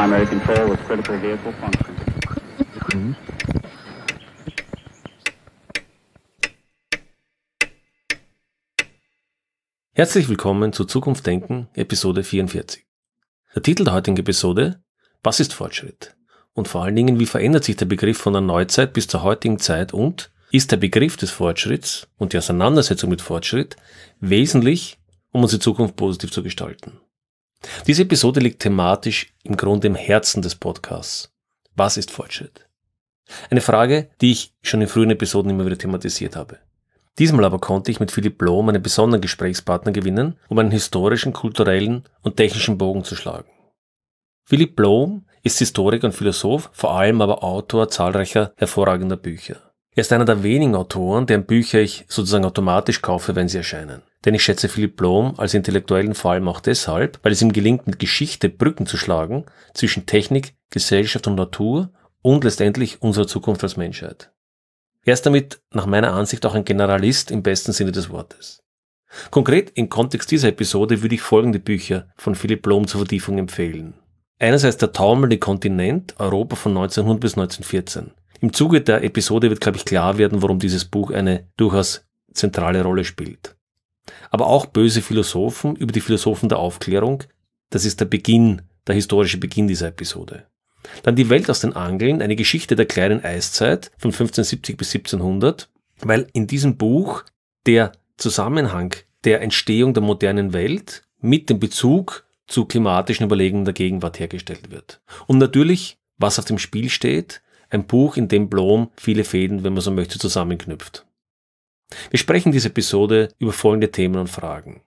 Primary control with critical vehicle function. Herzlich willkommen zu Zukunft Denken, Episode 44. Der Titel der heutigen Episode, was ist Fortschritt? Und vor allen Dingen, wie verändert sich der Begriff von der Neuzeit bis zur heutigen Zeit und ist der Begriff des Fortschritts und die Auseinandersetzung mit Fortschritt wesentlich, um unsere Zukunft positiv zu gestalten? Diese Episode liegt thematisch im Grunde im Herzen des Podcasts. Was ist Fortschritt? Eine Frage, die ich schon in frühen Episoden immer wieder thematisiert habe. Diesmal aber konnte ich mit Philipp Blom einen besonderen Gesprächspartner gewinnen, um einen historischen, kulturellen und technischen Bogen zu schlagen. Philipp Blom ist Historiker und Philosoph, vor allem aber Autor zahlreicher hervorragender Bücher. Er ist einer der wenigen Autoren, deren Bücher ich sozusagen automatisch kaufe, wenn sie erscheinen. Denn ich schätze Philipp Blom als Intellektuellen vor allem auch deshalb, weil es ihm gelingt, mit Geschichte Brücken zu schlagen zwischen Technik, Gesellschaft und Natur und letztendlich unserer Zukunft als Menschheit. Er ist damit nach meiner Ansicht auch ein Generalist im besten Sinne des Wortes. Konkret im Kontext dieser Episode würde ich folgende Bücher von Philipp Blom zur Vertiefung empfehlen. Einerseits der taumelnde Kontinent, Europa von 1900 bis 1914. Im Zuge der Episode wird, glaube ich, klar werden, warum dieses Buch eine durchaus zentrale Rolle spielt aber auch böse Philosophen über die Philosophen der Aufklärung. Das ist der Beginn, der historische Beginn dieser Episode. Dann die Welt aus den Angeln, eine Geschichte der kleinen Eiszeit von 1570 bis 1700, weil in diesem Buch der Zusammenhang der Entstehung der modernen Welt mit dem Bezug zu klimatischen Überlegungen der Gegenwart hergestellt wird. Und natürlich, was auf dem Spiel steht, ein Buch, in dem Blom viele Fäden, wenn man so möchte, zusammenknüpft. Wir sprechen diese Episode über folgende Themen und Fragen.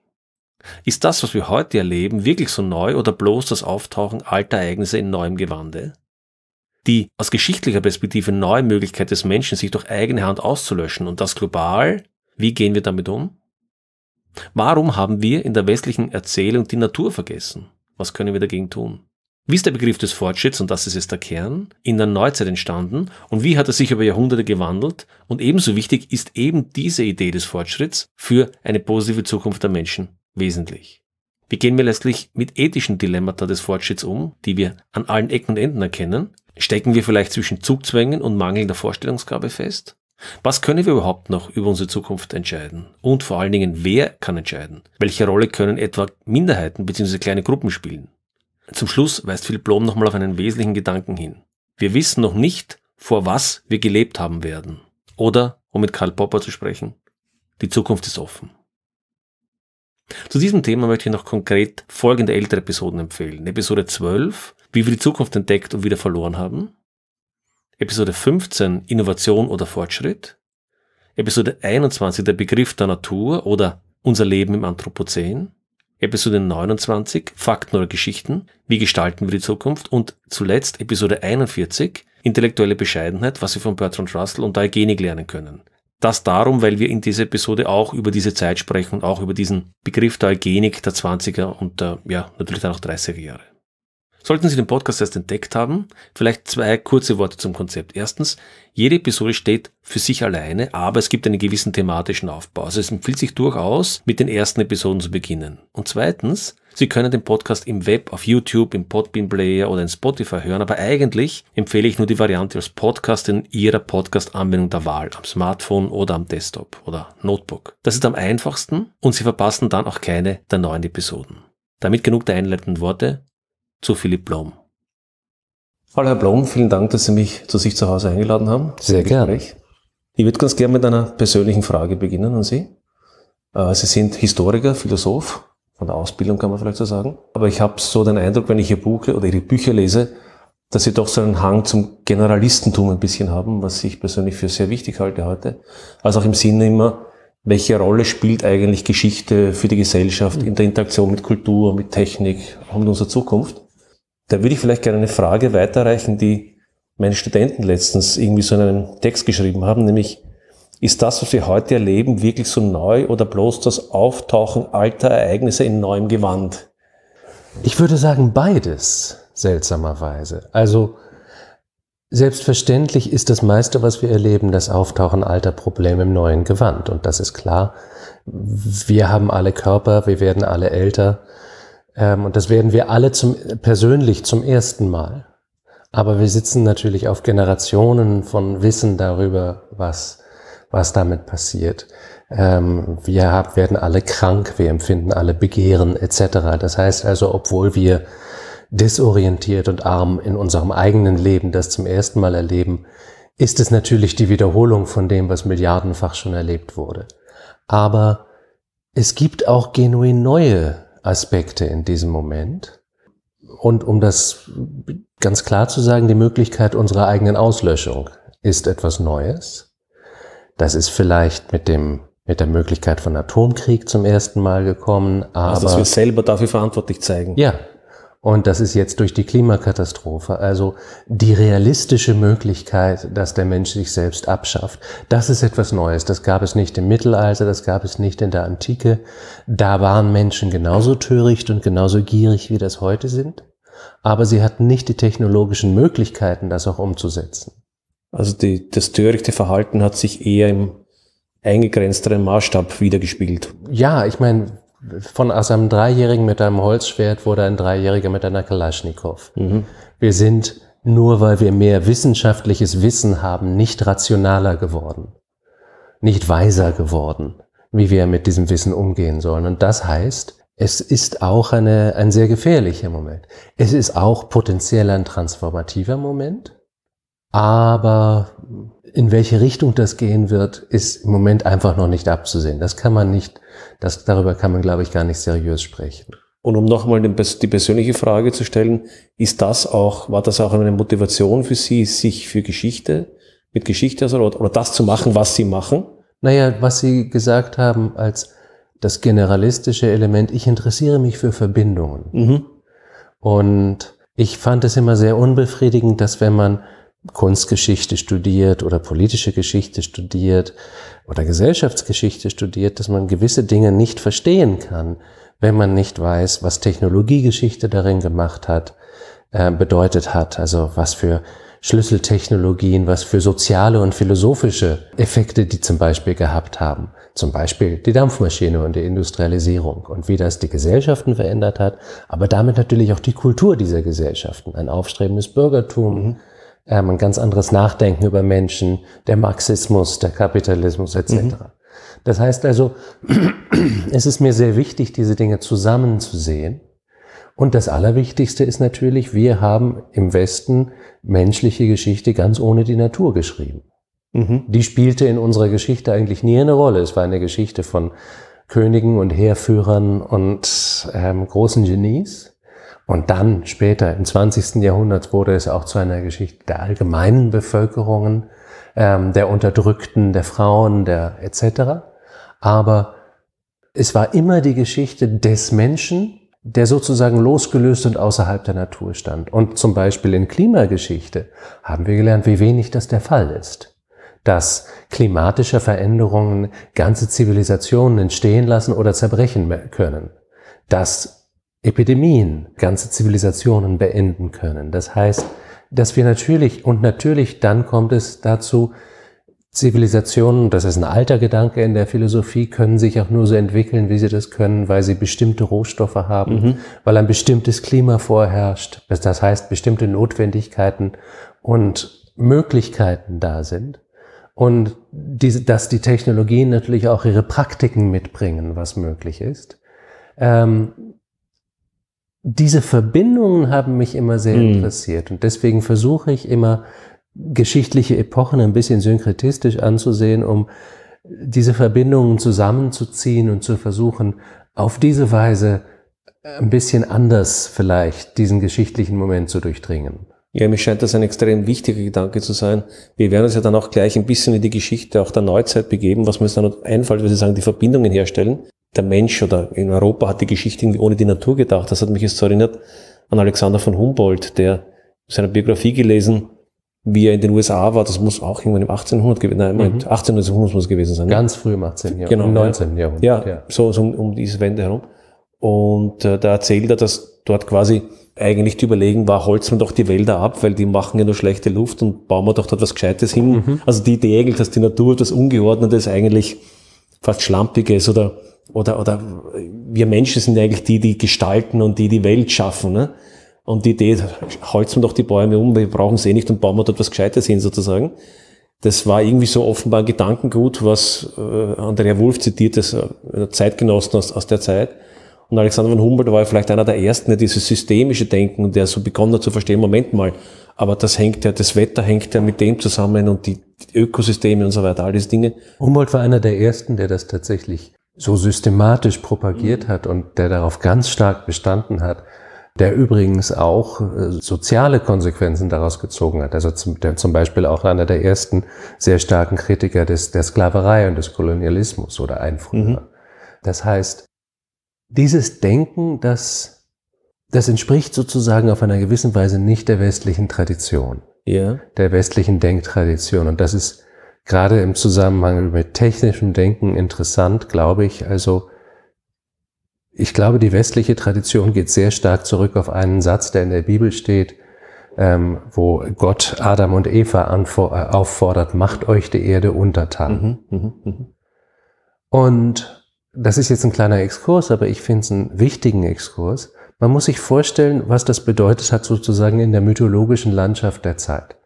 Ist das, was wir heute erleben, wirklich so neu oder bloß das Auftauchen alter Ereignisse in neuem Gewande? Die aus geschichtlicher Perspektive neue Möglichkeit des Menschen, sich durch eigene Hand auszulöschen und das global, wie gehen wir damit um? Warum haben wir in der westlichen Erzählung die Natur vergessen? Was können wir dagegen tun? Wie ist der Begriff des Fortschritts, und das ist jetzt der Kern, in der Neuzeit entstanden und wie hat er sich über Jahrhunderte gewandelt? Und ebenso wichtig ist eben diese Idee des Fortschritts für eine positive Zukunft der Menschen wesentlich. Wie gehen wir letztlich mit ethischen Dilemmata des Fortschritts um, die wir an allen Ecken und Enden erkennen? Stecken wir vielleicht zwischen Zugzwängen und mangelnder Vorstellungsgabe fest? Was können wir überhaupt noch über unsere Zukunft entscheiden? Und vor allen Dingen, wer kann entscheiden? Welche Rolle können etwa Minderheiten bzw. kleine Gruppen spielen? Zum Schluss weist Philipp Blom nochmal auf einen wesentlichen Gedanken hin. Wir wissen noch nicht, vor was wir gelebt haben werden. Oder, um mit Karl Popper zu sprechen, die Zukunft ist offen. Zu diesem Thema möchte ich noch konkret folgende ältere Episoden empfehlen. Episode 12, wie wir die Zukunft entdeckt und wieder verloren haben. Episode 15, Innovation oder Fortschritt. Episode 21, der Begriff der Natur oder unser Leben im Anthropozän. Episode 29 Fakten oder Geschichten, wie gestalten wir die Zukunft und zuletzt Episode 41 Intellektuelle Bescheidenheit, was wir von Bertrand Russell und Eugenik lernen können. Das darum, weil wir in dieser Episode auch über diese Zeit sprechen und auch über diesen Begriff der Eugenik der 20er und der, ja, natürlich dann auch 30er Jahre. Sollten Sie den Podcast erst entdeckt haben, vielleicht zwei kurze Worte zum Konzept. Erstens, jede Episode steht für sich alleine, aber es gibt einen gewissen thematischen Aufbau. Also es empfiehlt sich durchaus, mit den ersten Episoden zu beginnen. Und zweitens, Sie können den Podcast im Web, auf YouTube, im Podbean Player oder in Spotify hören, aber eigentlich empfehle ich nur die Variante als Podcast in Ihrer Podcast-Anwendung der Wahl, am Smartphone oder am Desktop oder Notebook. Das ist am einfachsten und Sie verpassen dann auch keine der neuen Episoden. Damit genug der einleitenden Worte zu Philipp Blom. Hallo Herr Blom, vielen Dank, dass Sie mich zu sich zu Hause eingeladen haben. Sehr gerne. Ich würde ganz gerne mit einer persönlichen Frage beginnen an Sie. Äh, Sie sind Historiker, Philosoph, von der Ausbildung kann man vielleicht so sagen. Aber ich habe so den Eindruck, wenn ich Ihr Buch oder Ihre Bücher lese, dass Sie doch so einen Hang zum Generalistentum ein bisschen haben, was ich persönlich für sehr wichtig halte heute. Also auch im Sinne immer, welche Rolle spielt eigentlich Geschichte für die Gesellschaft in der Interaktion mit Kultur, mit Technik und unserer Zukunft? Da würde ich vielleicht gerne eine Frage weiterreichen, die meine Studenten letztens irgendwie so in einem Text geschrieben haben, nämlich, ist das, was wir heute erleben, wirklich so neu oder bloß das Auftauchen alter Ereignisse in neuem Gewand? Ich würde sagen beides, seltsamerweise. Also selbstverständlich ist das meiste, was wir erleben, das Auftauchen alter Probleme im neuen Gewand. Und das ist klar. Wir haben alle Körper, wir werden alle älter. Ähm, und das werden wir alle zum, persönlich zum ersten Mal. Aber wir sitzen natürlich auf Generationen von Wissen darüber, was, was damit passiert. Ähm, wir haben, werden alle krank, wir empfinden alle Begehren etc. Das heißt also, obwohl wir desorientiert und arm in unserem eigenen Leben das zum ersten Mal erleben, ist es natürlich die Wiederholung von dem, was milliardenfach schon erlebt wurde. Aber es gibt auch genuin neue Aspekte in diesem Moment. Und um das ganz klar zu sagen, die Möglichkeit unserer eigenen Auslöschung ist etwas Neues. Das ist vielleicht mit dem mit der Möglichkeit von Atomkrieg zum ersten Mal gekommen, aber also dass wir selber dafür verantwortlich zeigen. Ja, und das ist jetzt durch die Klimakatastrophe. Also die realistische Möglichkeit, dass der Mensch sich selbst abschafft, das ist etwas Neues. Das gab es nicht im Mittelalter, das gab es nicht in der Antike. Da waren Menschen genauso töricht und genauso gierig, wie das heute sind. Aber sie hatten nicht die technologischen Möglichkeiten, das auch umzusetzen. Also die, das törichte Verhalten hat sich eher im eingegrenzteren Maßstab wiedergespiegelt. Ja, ich meine, von aus einem Dreijährigen mit einem Holzschwert wurde ein Dreijähriger mit einer Kalaschnikow. Mhm. Wir sind nur weil wir mehr wissenschaftliches Wissen haben, nicht rationaler geworden, nicht weiser geworden, wie wir mit diesem Wissen umgehen sollen. Und das heißt, es ist auch eine, ein sehr gefährlicher Moment. Es ist auch potenziell ein transformativer Moment, aber in welche Richtung das gehen wird, ist im Moment einfach noch nicht abzusehen. Das kann man nicht, das, darüber kann man, glaube ich, gar nicht seriös sprechen. Und um nochmal die persönliche Frage zu stellen, ist das auch, war das auch eine Motivation für Sie, sich für Geschichte, mit Geschichte oder, oder das zu machen, was Sie machen? Naja, was Sie gesagt haben als das generalistische Element, ich interessiere mich für Verbindungen. Mhm. Und ich fand es immer sehr unbefriedigend, dass wenn man Kunstgeschichte studiert oder politische Geschichte studiert oder Gesellschaftsgeschichte studiert, dass man gewisse Dinge nicht verstehen kann, wenn man nicht weiß, was Technologiegeschichte darin gemacht hat, äh, bedeutet hat, also was für Schlüsseltechnologien, was für soziale und philosophische Effekte die zum Beispiel gehabt haben. Zum Beispiel die Dampfmaschine und die Industrialisierung und wie das die Gesellschaften verändert hat, aber damit natürlich auch die Kultur dieser Gesellschaften, ein aufstrebendes Bürgertum. Mhm ähm, ein ganz anderes Nachdenken über Menschen, der Marxismus, der Kapitalismus etc. Mhm. Das heißt also, es ist mir sehr wichtig, diese Dinge zusammenzusehen. Und das Allerwichtigste ist natürlich, wir haben im Westen menschliche Geschichte ganz ohne die Natur geschrieben. Mhm. Die spielte in unserer Geschichte eigentlich nie eine Rolle. Es war eine Geschichte von Königen und Heerführern und ähm, großen Genies. Und dann später, im 20. Jahrhundert, wurde es auch zu einer Geschichte der allgemeinen Bevölkerungen, ähm, der Unterdrückten, der Frauen, der etc. Aber es war immer die Geschichte des Menschen, der sozusagen losgelöst und außerhalb der Natur stand. Und zum Beispiel in Klimageschichte haben wir gelernt, wie wenig das der Fall ist. Dass klimatische Veränderungen ganze Zivilisationen entstehen lassen oder zerbrechen können. Dass Epidemien ganze Zivilisationen beenden können. Das heißt, dass wir natürlich, und natürlich dann kommt es dazu, Zivilisationen, das ist ein alter Gedanke in der Philosophie, können sich auch nur so entwickeln, wie sie das können, weil sie bestimmte Rohstoffe haben, mhm. weil ein bestimmtes Klima vorherrscht. Das heißt, bestimmte Notwendigkeiten und Möglichkeiten da sind. Und die, dass die Technologien natürlich auch ihre Praktiken mitbringen, was möglich ist. Ähm, diese Verbindungen haben mich immer sehr mhm. interessiert und deswegen versuche ich immer geschichtliche Epochen ein bisschen synkretistisch anzusehen, um diese Verbindungen zusammenzuziehen und zu versuchen, auf diese Weise ein bisschen anders vielleicht diesen geschichtlichen Moment zu durchdringen. Ja, mir scheint das ein extrem wichtiger Gedanke zu sein. Wir werden uns ja dann auch gleich ein bisschen in die Geschichte auch der Neuzeit begeben, was mir dann einfällt, wie Sie sagen, die Verbindungen herstellen der Mensch oder in Europa hat die Geschichte irgendwie ohne die Natur gedacht. Das hat mich jetzt so erinnert an Alexander von Humboldt, der seiner Biografie gelesen, wie er in den USA war, das muss auch irgendwann im 1800 gewesen, nein, mhm. 1800 muss es gewesen sein. Ne? Ganz früh im 18. Jahrhundert, genau, im 19. Jahrhundert. Ja, ja. so, so um, diese Wende herum. Und äh, da erzählt er, dass dort quasi eigentlich die Überlegung war, holzen man doch die Wälder ab, weil die machen ja nur schlechte Luft und bauen wir doch dort was Gescheites hin. Mhm. Also die Idee eigentlich, dass die Natur etwas Ungeordnetes eigentlich fast Schlampiges oder oder, oder wir Menschen sind eigentlich die, die gestalten und die die Welt schaffen. Ne? Und die Idee, holzen wir doch die Bäume um, wir brauchen sie eh nicht und bauen wir dort was Gescheites hin sozusagen. Das war irgendwie so offenbar ein Gedankengut, was äh, Andrea Wulff zitiert, das äh, Zeitgenossen aus, aus der Zeit. Und Alexander von Humboldt war ja vielleicht einer der ersten, der dieses systemische Denken, der so begonnen hat zu verstehen, Moment mal, aber das hängt ja, das Wetter hängt ja mit dem zusammen und die, die Ökosysteme und so weiter, all diese Dinge. Humboldt war einer der ersten, der das tatsächlich so systematisch propagiert mhm. hat und der darauf ganz stark bestanden hat, der übrigens auch äh, soziale Konsequenzen daraus gezogen hat. Also zum, der, zum Beispiel auch einer der ersten sehr starken Kritiker des, der Sklaverei und des Kolonialismus oder Einfrüher. Mhm. Das heißt, dieses Denken, das, das entspricht sozusagen auf einer gewissen Weise nicht der westlichen Tradition, ja. der westlichen Denktradition. Und das ist gerade im Zusammenhang mit technischem Denken interessant, glaube ich. Also ich glaube, die westliche Tradition geht sehr stark zurück auf einen Satz, der in der Bibel steht, ähm, wo Gott Adam und Eva äh, auffordert, macht euch die Erde untertan. Mhm, mhm, mhm, Und das ist jetzt ein kleiner Exkurs, aber ich finde es einen wichtigen Exkurs. Man muss sich vorstellen, was das bedeutet hat sozusagen in der mythologischen Landschaft der Zeit.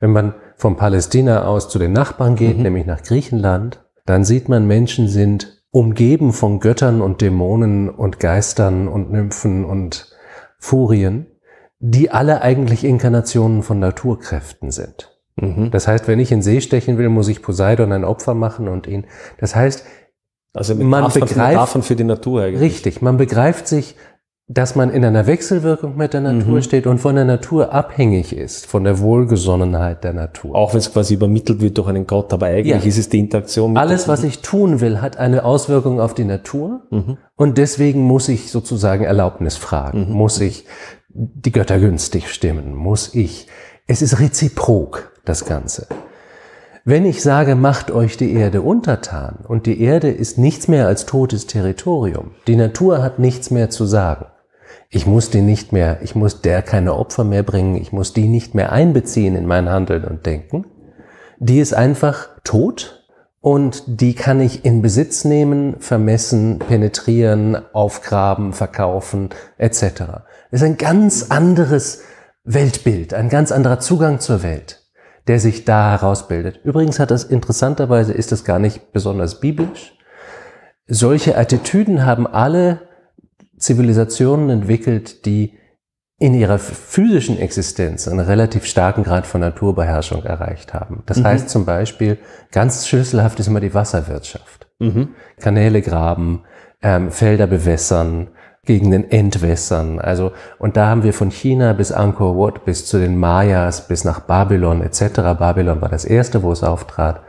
Wenn man von Palästina aus zu den Nachbarn geht, mhm. nämlich nach Griechenland, dann sieht man, Menschen sind umgeben von Göttern und Dämonen und Geistern und Nymphen und Furien, die alle eigentlich Inkarnationen von Naturkräften sind. Mhm. Das heißt, wenn ich in See stechen will, muss ich Poseidon ein Opfer machen und ihn. Das heißt, also man begreift davon für die Natur eigentlich. Richtig, man begreift sich dass man in einer Wechselwirkung mit der Natur mhm. steht und von der Natur abhängig ist, von der Wohlgesonnenheit der Natur. Auch wenn es quasi übermittelt wird durch einen Gott, aber eigentlich ja. ist es die Interaktion mit Alles, was ich tun will, hat eine Auswirkung auf die Natur mhm. und deswegen muss ich sozusagen Erlaubnis fragen, mhm. muss ich die Götter günstig stimmen, muss ich. Es ist reziprok, das Ganze. Wenn ich sage, macht euch die Erde untertan und die Erde ist nichts mehr als totes Territorium, die Natur hat nichts mehr zu sagen ich muss die nicht mehr, ich muss der keine Opfer mehr bringen, ich muss die nicht mehr einbeziehen in mein Handeln und Denken. Die ist einfach tot und die kann ich in Besitz nehmen, vermessen, penetrieren, aufgraben, verkaufen etc. Das ist ein ganz anderes Weltbild, ein ganz anderer Zugang zur Welt der sich da herausbildet. Übrigens hat das interessanterweise ist das gar nicht besonders biblisch. Solche Attitüden haben alle Zivilisationen entwickelt, die in ihrer physischen Existenz einen relativ starken Grad von Naturbeherrschung erreicht haben. Das mhm. heißt zum Beispiel, ganz schlüsselhaft ist immer die Wasserwirtschaft. Mhm. Kanäle graben, ähm, Felder bewässern, Gegenden entwässern. Also, und da haben wir von China bis Angkor Wat, bis zu den Mayas, bis nach Babylon etc. Babylon war das erste, wo es auftrat.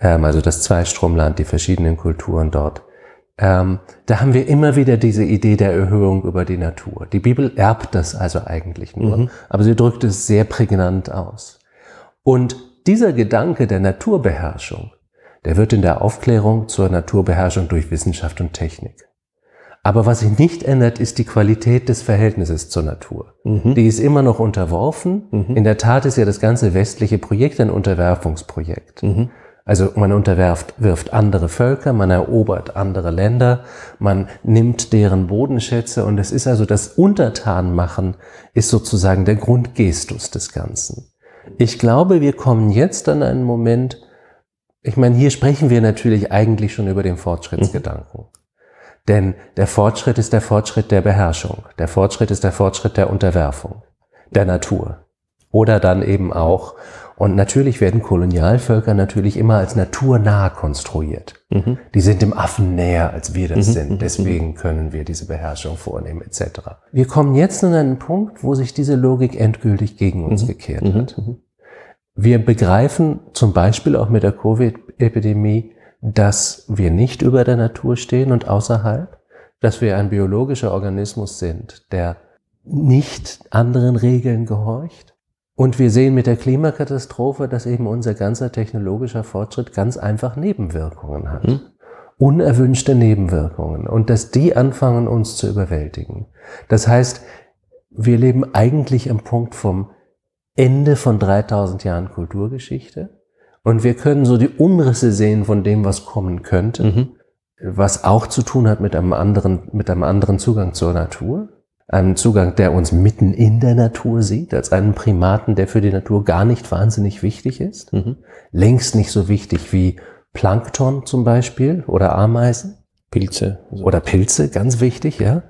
Ähm, also das Zweistromland, die verschiedenen Kulturen dort ähm, da haben wir immer wieder diese Idee der Erhöhung über die Natur. Die Bibel erbt das also eigentlich nur, mhm. aber sie drückt es sehr prägnant aus. Und dieser Gedanke der Naturbeherrschung, der wird in der Aufklärung zur Naturbeherrschung durch Wissenschaft und Technik. Aber was sich nicht ändert, ist die Qualität des Verhältnisses zur Natur. Mhm. Die ist immer noch unterworfen. Mhm. In der Tat ist ja das ganze westliche Projekt ein Unterwerfungsprojekt. Mhm. Also man unterwerft, wirft andere Völker, man erobert andere Länder, man nimmt deren Bodenschätze und es ist also das Untertanmachen ist sozusagen der Grundgestus des Ganzen. Ich glaube, wir kommen jetzt an einen Moment, ich meine, hier sprechen wir natürlich eigentlich schon über den Fortschrittsgedanken. Denn der Fortschritt ist der Fortschritt der Beherrschung, der Fortschritt ist der Fortschritt der Unterwerfung, der Natur. Oder dann eben auch und natürlich werden Kolonialvölker natürlich immer als naturnah konstruiert. Mhm. Die sind dem Affen näher, als wir das mhm. sind. Mhm. Deswegen können wir diese Beherrschung vornehmen, etc. Wir kommen jetzt an einen Punkt, wo sich diese Logik endgültig gegen uns mhm. gekehrt mhm. hat. Mhm. Wir begreifen zum Beispiel auch mit der Covid-Epidemie, dass wir nicht über der Natur stehen und außerhalb, dass wir ein biologischer Organismus sind, der nicht anderen Regeln gehorcht und wir sehen mit der Klimakatastrophe, dass eben unser ganzer technologischer Fortschritt ganz einfach Nebenwirkungen hat. Hm? Unerwünschte Nebenwirkungen. Und dass die anfangen, uns zu überwältigen. Das heißt, wir leben eigentlich am Punkt vom Ende von 3000 Jahren Kulturgeschichte. Und wir können so die Umrisse sehen von dem, was kommen könnte, mhm. was auch zu tun hat mit einem anderen, mit einem anderen Zugang zur Natur einen Zugang, der uns mitten in der Natur sieht, als einen Primaten, der für die Natur gar nicht wahnsinnig wichtig ist, mhm. längst nicht so wichtig wie Plankton zum Beispiel oder Ameisen. Pilze. Oder Pilze, ganz wichtig, ja.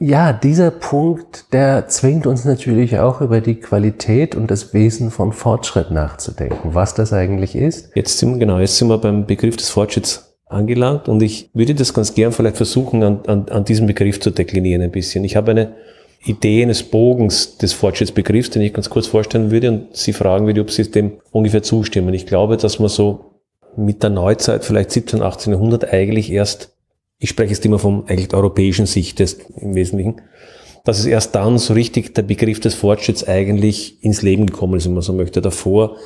Ja, dieser Punkt, der zwingt uns natürlich auch über die Qualität und das Wesen von Fortschritt nachzudenken, was das eigentlich ist. Jetzt sind, genau, jetzt sind wir beim Begriff des Fortschritts angelangt und ich würde das ganz gern vielleicht versuchen, an, an, an diesem Begriff zu deklinieren ein bisschen. Ich habe eine Idee eines Bogens des Fortschrittsbegriffs, den ich ganz kurz vorstellen würde und Sie fragen würde, ob Sie dem ungefähr zustimmen. Ich glaube, dass man so mit der Neuzeit, vielleicht 17, 18, 1800 eigentlich erst, ich spreche jetzt immer vom eigentlich europäischen Sicht des, im Wesentlichen, dass es erst dann so richtig der Begriff des Fortschritts eigentlich ins Leben gekommen ist, wenn man so möchte. Davor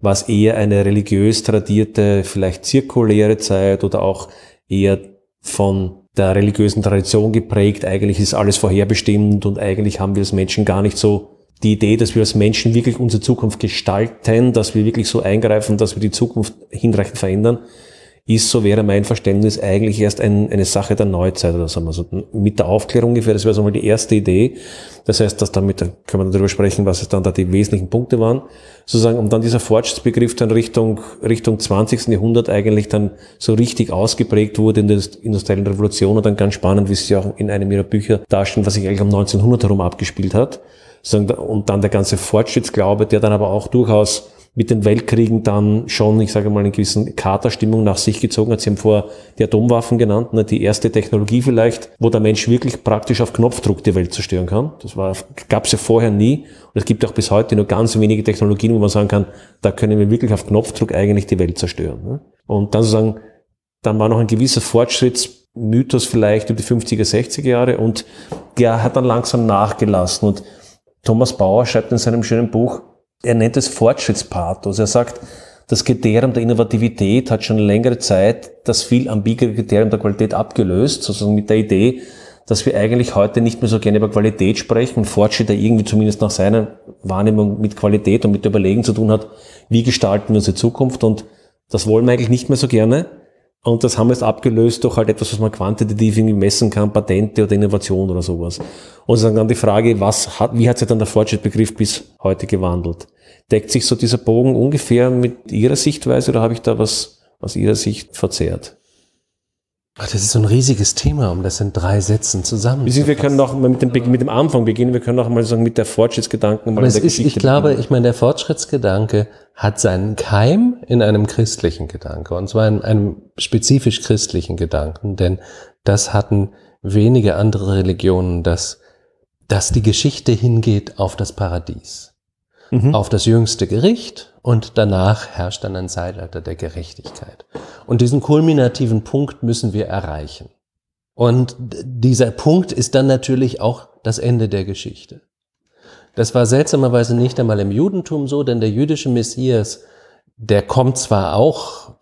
war es eher eine religiös tradierte, vielleicht zirkuläre Zeit oder auch eher von der religiösen Tradition geprägt. Eigentlich ist alles vorherbestimmt und eigentlich haben wir als Menschen gar nicht so die Idee, dass wir als Menschen wirklich unsere Zukunft gestalten, dass wir wirklich so eingreifen, dass wir die Zukunft hinreichend verändern ist, so wäre mein Verständnis eigentlich erst ein, eine Sache der Neuzeit oder sagen wir so. Also mit der Aufklärung ungefähr, das wäre so mal die erste Idee. Das heißt, dass damit, da können wir darüber sprechen, was es dann da die wesentlichen Punkte waren, sozusagen, und dann dieser Fortschrittsbegriff dann Richtung, Richtung 20. Jahrhundert eigentlich dann so richtig ausgeprägt wurde in der industriellen Revolution und dann ganz spannend, wie Sie auch in einem Ihrer Bücher darstellen, was sich eigentlich um 1900 herum abgespielt hat. Und dann der ganze Fortschrittsglaube, der dann aber auch durchaus mit den Weltkriegen dann schon, ich sage mal, eine gewissen Katerstimmung nach sich gezogen hat. Sie haben vor die Atomwaffen genannt, ne, die erste Technologie vielleicht, wo der Mensch wirklich praktisch auf Knopfdruck die Welt zerstören kann. Das gab es ja vorher nie. Und es gibt auch bis heute nur ganz wenige Technologien, wo man sagen kann, da können wir wirklich auf Knopfdruck eigentlich die Welt zerstören. Ne? Und dann sozusagen, dann war noch ein gewisser Fortschrittsmythos vielleicht über die 50er, 60er Jahre und der hat dann langsam nachgelassen. Und Thomas Bauer schreibt in seinem schönen Buch, er nennt es Fortschrittspathos. Er sagt, das Kriterium der Innovativität hat schon längere Zeit das viel ambigere Kriterium der Qualität abgelöst, sozusagen mit der Idee, dass wir eigentlich heute nicht mehr so gerne über Qualität sprechen und Fortschritt, der irgendwie zumindest nach seiner Wahrnehmung mit Qualität und mit Überlegen zu tun hat, wie gestalten wir unsere Zukunft und das wollen wir eigentlich nicht mehr so gerne. Und das haben wir jetzt abgelöst durch halt etwas, was man quantitativ irgendwie messen kann, Patente oder Innovation oder sowas. Und dann die Frage, was hat, wie hat sich dann der Fortschrittbegriff bis heute gewandelt? Deckt sich so dieser Bogen ungefähr mit Ihrer Sichtweise oder habe ich da was aus Ihrer Sicht verzerrt? Ach, das ist so ein riesiges Thema, um das in drei Sätzen zusammen. Zu wir können noch mit dem, mit dem Anfang beginnen, wir können noch mal sagen, mit der Fortschrittsgedanken. Aber es ist, ich glaube, ich meine, der Fortschrittsgedanke hat seinen Keim in einem christlichen Gedanke, und zwar in einem spezifisch christlichen Gedanken, denn das hatten wenige andere Religionen, dass, dass die Geschichte hingeht auf das Paradies, mhm. auf das jüngste Gericht, und danach herrscht dann ein Zeitalter der Gerechtigkeit. Und diesen kulminativen Punkt müssen wir erreichen. Und dieser Punkt ist dann natürlich auch das Ende der Geschichte. Das war seltsamerweise nicht einmal im Judentum so, denn der jüdische Messias, der kommt zwar auch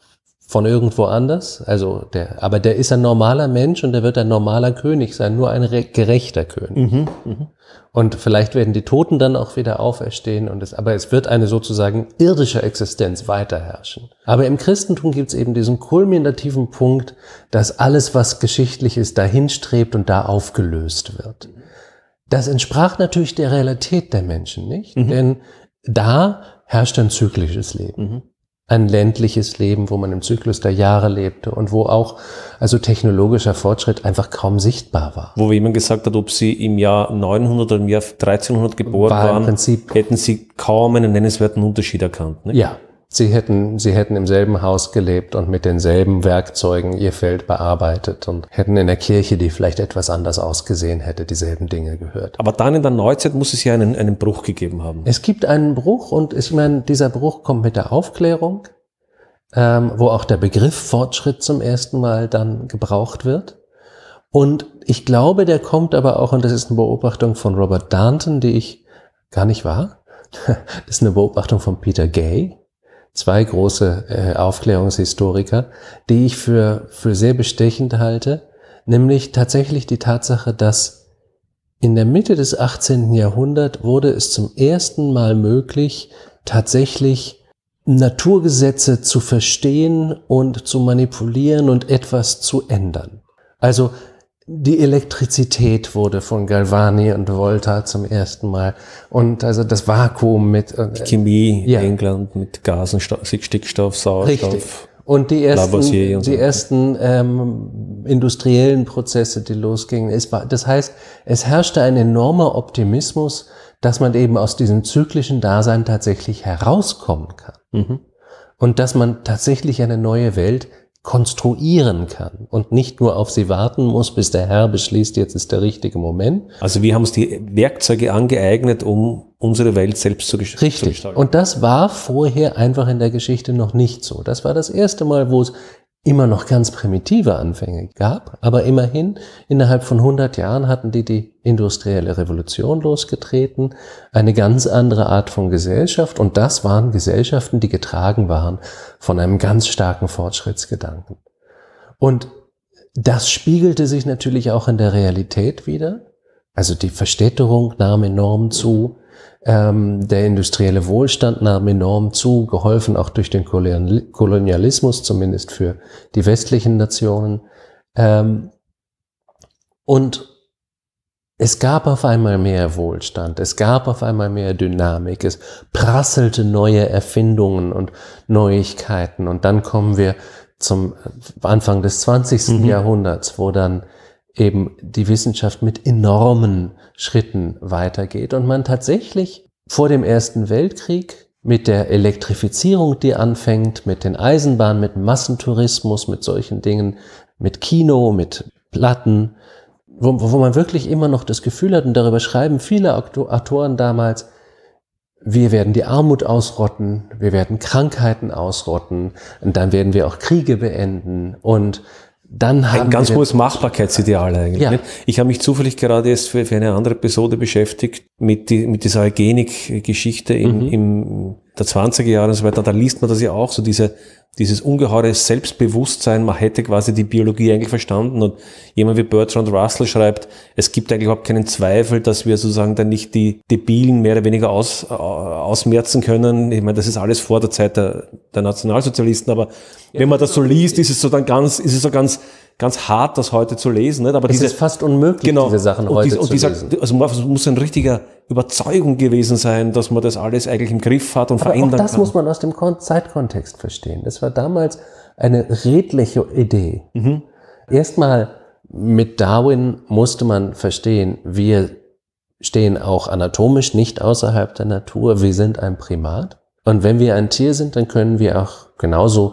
von irgendwo anders. Also der, aber der ist ein normaler Mensch und der wird ein normaler König sein, nur ein gerechter König. Mhm, mhm, Und vielleicht werden die Toten dann auch wieder auferstehen und es, aber es wird eine sozusagen irdische Existenz weiterherrschen. Aber im Christentum gibt es eben diesen kulminativen Punkt, dass alles, was geschichtlich ist, dahin strebt und da aufgelöst wird. Das entsprach natürlich der Realität der Menschen, nicht? Mhm. Denn da herrscht ein zyklisches Leben. Mhm ein ländliches Leben, wo man im Zyklus der Jahre lebte und wo auch also technologischer Fortschritt einfach kaum sichtbar war. Wo jemand gesagt hat, ob sie im Jahr 900 oder im Jahr 1300 geboren war waren, Prinzip hätten sie kaum einen nennenswerten Unterschied erkannt. Ne? Ja, Sie hätten, sie hätten im selben Haus gelebt und mit denselben Werkzeugen ihr Feld bearbeitet und hätten in der Kirche, die vielleicht etwas anders ausgesehen hätte, dieselben Dinge gehört. Aber dann in der Neuzeit muss es ja einen, einen Bruch gegeben haben. Es gibt einen Bruch und ich meine, dieser Bruch kommt mit der Aufklärung, ähm, wo auch der Begriff Fortschritt zum ersten Mal dann gebraucht wird. Und ich glaube, der kommt aber auch, und das ist eine Beobachtung von Robert Danton, die ich gar nicht war. Das ist eine Beobachtung von Peter Gay, zwei große äh, Aufklärungshistoriker, die ich für, für sehr bestechend halte, nämlich tatsächlich die Tatsache, dass in der Mitte des 18. Jahrhunderts wurde es zum ersten Mal möglich, tatsächlich Naturgesetze zu verstehen und zu manipulieren und etwas zu ändern. Also die Elektrizität wurde von Galvani und Volta zum ersten Mal. Und also das Vakuum mit. Äh, die Chemie ja. England mit Gasen, Stickstoff, Sauerstoff. Richtig. Und die ersten, und die so. ersten ähm, industriellen Prozesse, die losgingen. Es war, das heißt, es herrschte ein enormer Optimismus, dass man eben aus diesem zyklischen Dasein tatsächlich herauskommen kann. Mhm. Und dass man tatsächlich eine neue Welt konstruieren kann und nicht nur auf sie warten muss, bis der Herr beschließt, jetzt ist der richtige Moment. Also wir haben uns die Werkzeuge angeeignet, um unsere Welt selbst zu, gest Richtig. zu gestalten. Richtig. Und das war vorher einfach in der Geschichte noch nicht so. Das war das erste Mal, wo es immer noch ganz primitive Anfänge gab, aber immerhin innerhalb von 100 Jahren hatten die die industrielle Revolution losgetreten, eine ganz andere Art von Gesellschaft und das waren Gesellschaften, die getragen waren von einem ganz starken Fortschrittsgedanken. Und das spiegelte sich natürlich auch in der Realität wieder. Also die Verstädterung nahm enorm zu, ähm, der industrielle Wohlstand nahm enorm zu, geholfen auch durch den Kolonialismus, zumindest für die westlichen Nationen. Ähm, und es gab auf einmal mehr Wohlstand, es gab auf einmal mehr Dynamik, es prasselte neue Erfindungen und Neuigkeiten. Und dann kommen wir zum Anfang des 20. Mhm. Jahrhunderts, wo dann eben die Wissenschaft mit enormen Schritten weitergeht und man tatsächlich vor dem Ersten Weltkrieg mit der Elektrifizierung, die anfängt, mit den Eisenbahnen, mit Massentourismus, mit solchen Dingen, mit Kino, mit Platten, wo, wo man wirklich immer noch das Gefühl hat, und darüber schreiben viele Autoren damals, wir werden die Armut ausrotten, wir werden Krankheiten ausrotten, und dann werden wir auch Kriege beenden und dann haben Ein ganz hohes Machbarkeitsideal eigentlich. Ja. Ich habe mich zufällig gerade erst für, für, eine andere Episode beschäftigt mit, die, mit dieser Eugenik-Geschichte mhm. im, der 20er Jahre und so weiter. Da liest man das ja auch, so diese dieses ungeheure Selbstbewusstsein, man hätte quasi die Biologie eigentlich verstanden und jemand wie Bertrand Russell schreibt, es gibt eigentlich überhaupt keinen Zweifel, dass wir sozusagen dann nicht die Debilen mehr oder weniger aus, äh, ausmerzen können. Ich meine, das ist alles vor der Zeit der, der Nationalsozialisten, aber ja, wenn man das so liest, ist es so dann ganz, ist es so ganz ganz hart, das heute zu lesen. Nicht? Aber es diese, ist fast unmöglich, genau, diese Sachen heute dies, zu dieser, lesen. Also es muss ein richtiger Überzeugung gewesen sein, dass man das alles eigentlich im Griff hat und Aber verändern kann. auch das kann. muss man aus dem Zeitkontext verstehen. Das war damals eine redliche Idee. Mhm. Erstmal mit Darwin musste man verstehen, wir stehen auch anatomisch nicht außerhalb der Natur. Wir sind ein Primat. Und wenn wir ein Tier sind, dann können wir auch genauso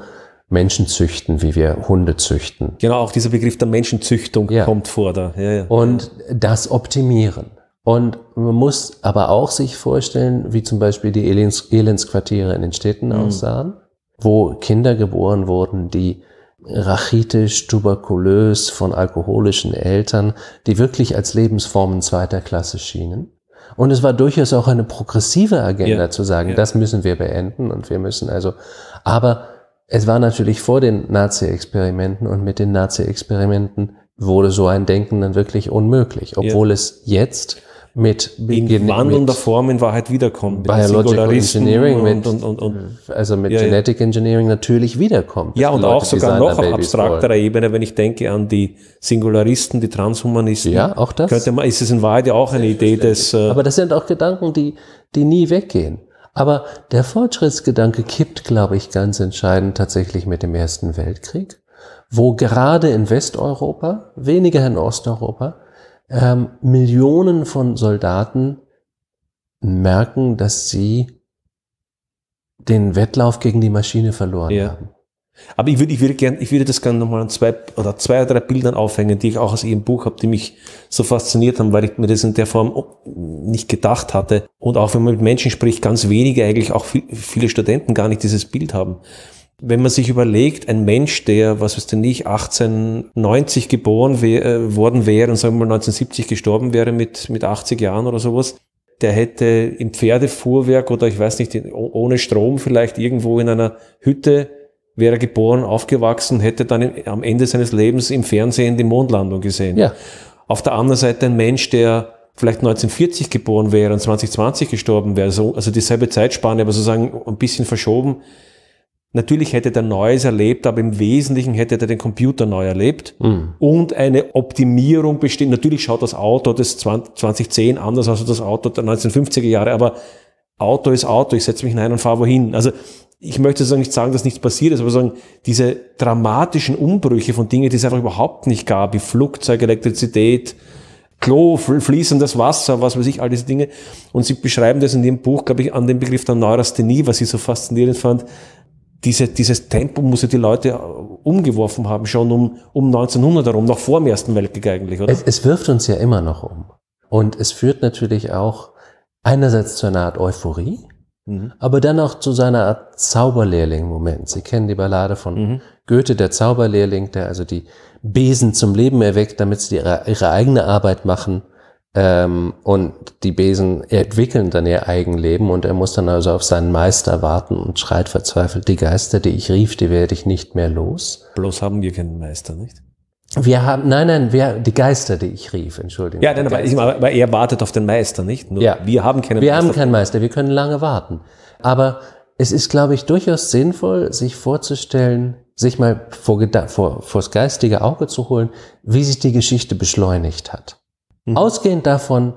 Menschen züchten, wie wir Hunde züchten. Genau, auch dieser Begriff der Menschenzüchtung ja. kommt vor da. Ja, ja. Und das optimieren. Und man muss aber auch sich vorstellen, wie zum Beispiel die Elends Elendsquartiere in den Städten mhm. aussahen, wo Kinder geboren wurden, die rachitisch, tuberkulös von alkoholischen Eltern, die wirklich als Lebensformen zweiter Klasse schienen. Und es war durchaus auch eine progressive Agenda ja, zu sagen, ja. das müssen wir beenden und wir müssen also, aber es war natürlich vor den Nazi-Experimenten und mit den Nazi-Experimenten wurde so ein Denken dann wirklich unmöglich, obwohl ja. es jetzt mit in Gen wandelnder Form in Wahrheit wiederkommt. Mit Biological Engineering, mit, und, und, und, also mit ja, Genetic Engineering natürlich wiederkommt. Ja, und Leute auch sogar noch auf abstrakterer wollen. Ebene, wenn ich denke an die Singularisten, die Transhumanisten. Ja, auch das. Könnte man, ist es in Wahrheit ja auch eine Idee des... Äh aber das sind auch Gedanken, die, die nie weggehen. Aber der Fortschrittsgedanke kippt, glaube ich, ganz entscheidend tatsächlich mit dem Ersten Weltkrieg, wo gerade in Westeuropa, weniger in Osteuropa, ähm, Millionen von Soldaten merken, dass sie den Wettlauf gegen die Maschine verloren ja. haben. Aber ich würde, ich würde gern, ich würde das gerne nochmal an zwei oder zwei oder drei Bildern aufhängen, die ich auch aus Ihrem Buch habe, die mich so fasziniert haben, weil ich mir das in der Form nicht gedacht hatte. Und auch wenn man mit Menschen spricht, ganz wenige eigentlich, auch viel, viele Studenten gar nicht dieses Bild haben. Wenn man sich überlegt, ein Mensch, der, was weiß denn nicht, 1890 geboren wär, äh, worden wäre und sagen wir mal 1970 gestorben wäre mit, mit 80 Jahren oder sowas, der hätte im Pferdefuhrwerk oder ich weiß nicht, ohne Strom vielleicht irgendwo in einer Hütte wäre geboren, aufgewachsen, hätte dann am Ende seines Lebens im Fernsehen die Mondlandung gesehen. Ja. Auf der anderen Seite ein Mensch, der vielleicht 1940 geboren wäre und 2020 gestorben wäre, also, also dieselbe Zeitspanne, aber sozusagen ein bisschen verschoben. Natürlich hätte der Neues erlebt, aber im Wesentlichen hätte er den Computer neu erlebt mhm. und eine Optimierung besteht. Natürlich schaut das Auto des 20, 2010 anders aus als das Auto der 1950er Jahre, aber Auto ist Auto, ich setze mich hinein und fahre wohin. Also ich möchte sozusagen nicht sagen, dass nichts passiert ist, aber sagen, diese dramatischen Umbrüche von Dingen, die es einfach überhaupt nicht gab, wie Flugzeug, Elektrizität, Klo, fließendes Wasser, was weiß ich, all diese Dinge. Und sie beschreiben das in ihrem Buch, glaube ich, an dem Begriff der Neurasthenie, was ich so faszinierend fand. Diese, dieses Tempo muss ja die Leute äh, umgeworfen haben, schon um, um 1900 herum, noch vor dem Ersten Weltkrieg eigentlich, oder? Es, es wirft uns ja immer noch um. Und es führt natürlich auch einerseits zu einer Art Euphorie, Mhm. Aber dann auch zu seiner Art Zauberlehrling-Moment. Sie kennen die Ballade von mhm. Goethe, der Zauberlehrling, der also die Besen zum Leben erweckt, damit sie ihre, ihre eigene Arbeit machen. Ähm, und die Besen entwickeln dann ihr Eigenleben und er muss dann also auf seinen Meister warten und schreit verzweifelt, die Geister, die ich rief, die werde ich nicht mehr los. Bloß haben wir keinen Meister, nicht? Wir haben, nein, nein, wir, die Geister, die ich rief, entschuldigen. Ja, denn, ich, aber er wartet auf den Meister, nicht? Nur ja. Wir haben keinen wir Meister. Wir haben keinen Meister, wir können lange warten. Aber es ist, glaube ich, durchaus sinnvoll, sich vorzustellen, sich mal vor, vor, vors geistige Auge zu holen, wie sich die Geschichte beschleunigt hat. Mhm. Ausgehend davon,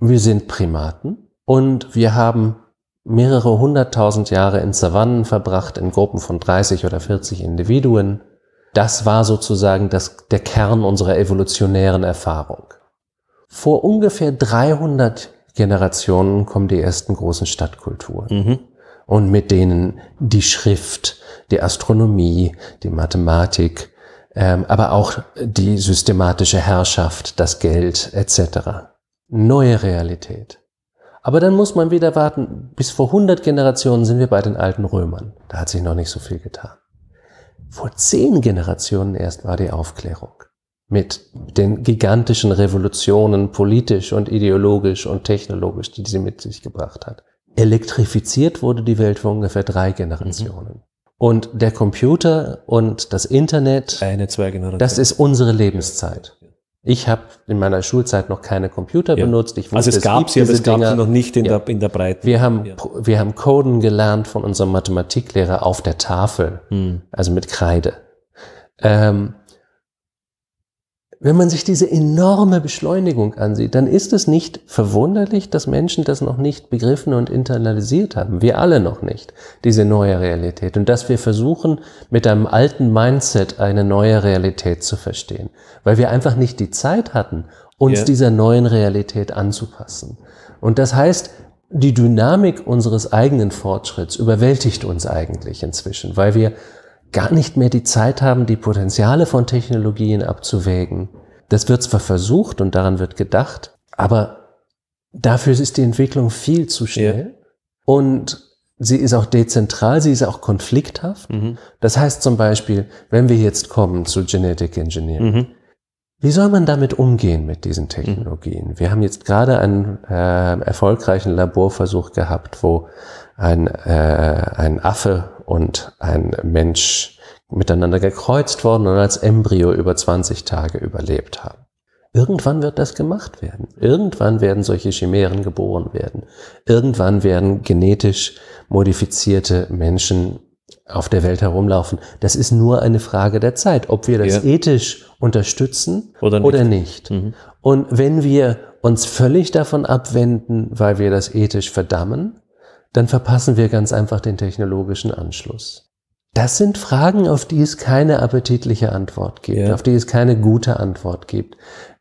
wir sind Primaten und wir haben mehrere hunderttausend Jahre in Savannen verbracht, in Gruppen von 30 oder 40 Individuen das war sozusagen das, der Kern unserer evolutionären Erfahrung. Vor ungefähr 300 Generationen kommen die ersten großen Stadtkulturen. Mhm. Und mit denen die Schrift, die Astronomie, die Mathematik, ähm, aber auch die systematische Herrschaft, das Geld etc. Neue Realität. Aber dann muss man wieder warten, bis vor 100 Generationen sind wir bei den alten Römern. Da hat sich noch nicht so viel getan. Vor zehn Generationen erst war die Aufklärung mit den gigantischen Revolutionen politisch und ideologisch und technologisch, die sie mit sich gebracht hat. Elektrifiziert wurde die Welt vor ungefähr drei Generationen. Mhm. Und der Computer und das Internet, eine, zwei Generationen. das ist unsere Lebenszeit. Ich habe in meiner Schulzeit noch keine Computer ja. benutzt. Ich also wusste, also es gab sie, aber es gab sie noch nicht in, ja. der, in der Breite. Wir haben, ja. wir haben Coden gelernt von unserem Mathematiklehrer auf der Tafel, hm. also mit Kreide. Ähm, wenn man sich diese enorme Beschleunigung ansieht, dann ist es nicht verwunderlich, dass Menschen das noch nicht begriffen und internalisiert haben. Wir alle noch nicht, diese neue Realität. Und dass wir versuchen, mit einem alten Mindset eine neue Realität zu verstehen. Weil wir einfach nicht die Zeit hatten, uns yeah. dieser neuen Realität anzupassen. Und das heißt, die Dynamik unseres eigenen Fortschritts überwältigt uns eigentlich inzwischen, weil wir gar nicht mehr die Zeit haben, die Potenziale von Technologien abzuwägen. Das wird zwar versucht und daran wird gedacht, aber dafür ist die Entwicklung viel zu schnell. Ja. Und sie ist auch dezentral, sie ist auch konflikthaft. Mhm. Das heißt zum Beispiel, wenn wir jetzt kommen zu Genetic Engineering, mhm. wie soll man damit umgehen mit diesen Technologien? Mhm. Wir haben jetzt gerade einen äh, erfolgreichen Laborversuch gehabt, wo ein, äh, ein Affe und ein Mensch miteinander gekreuzt worden und als Embryo über 20 Tage überlebt haben. Irgendwann wird das gemacht werden. Irgendwann werden solche Chimären geboren werden. Irgendwann werden genetisch modifizierte Menschen auf der Welt herumlaufen. Das ist nur eine Frage der Zeit, ob wir das ja. ethisch unterstützen oder nicht. Oder nicht. Mhm. Und wenn wir uns völlig davon abwenden, weil wir das ethisch verdammen, dann verpassen wir ganz einfach den technologischen Anschluss. Das sind Fragen, auf die es keine appetitliche Antwort gibt, ja. auf die es keine gute Antwort gibt.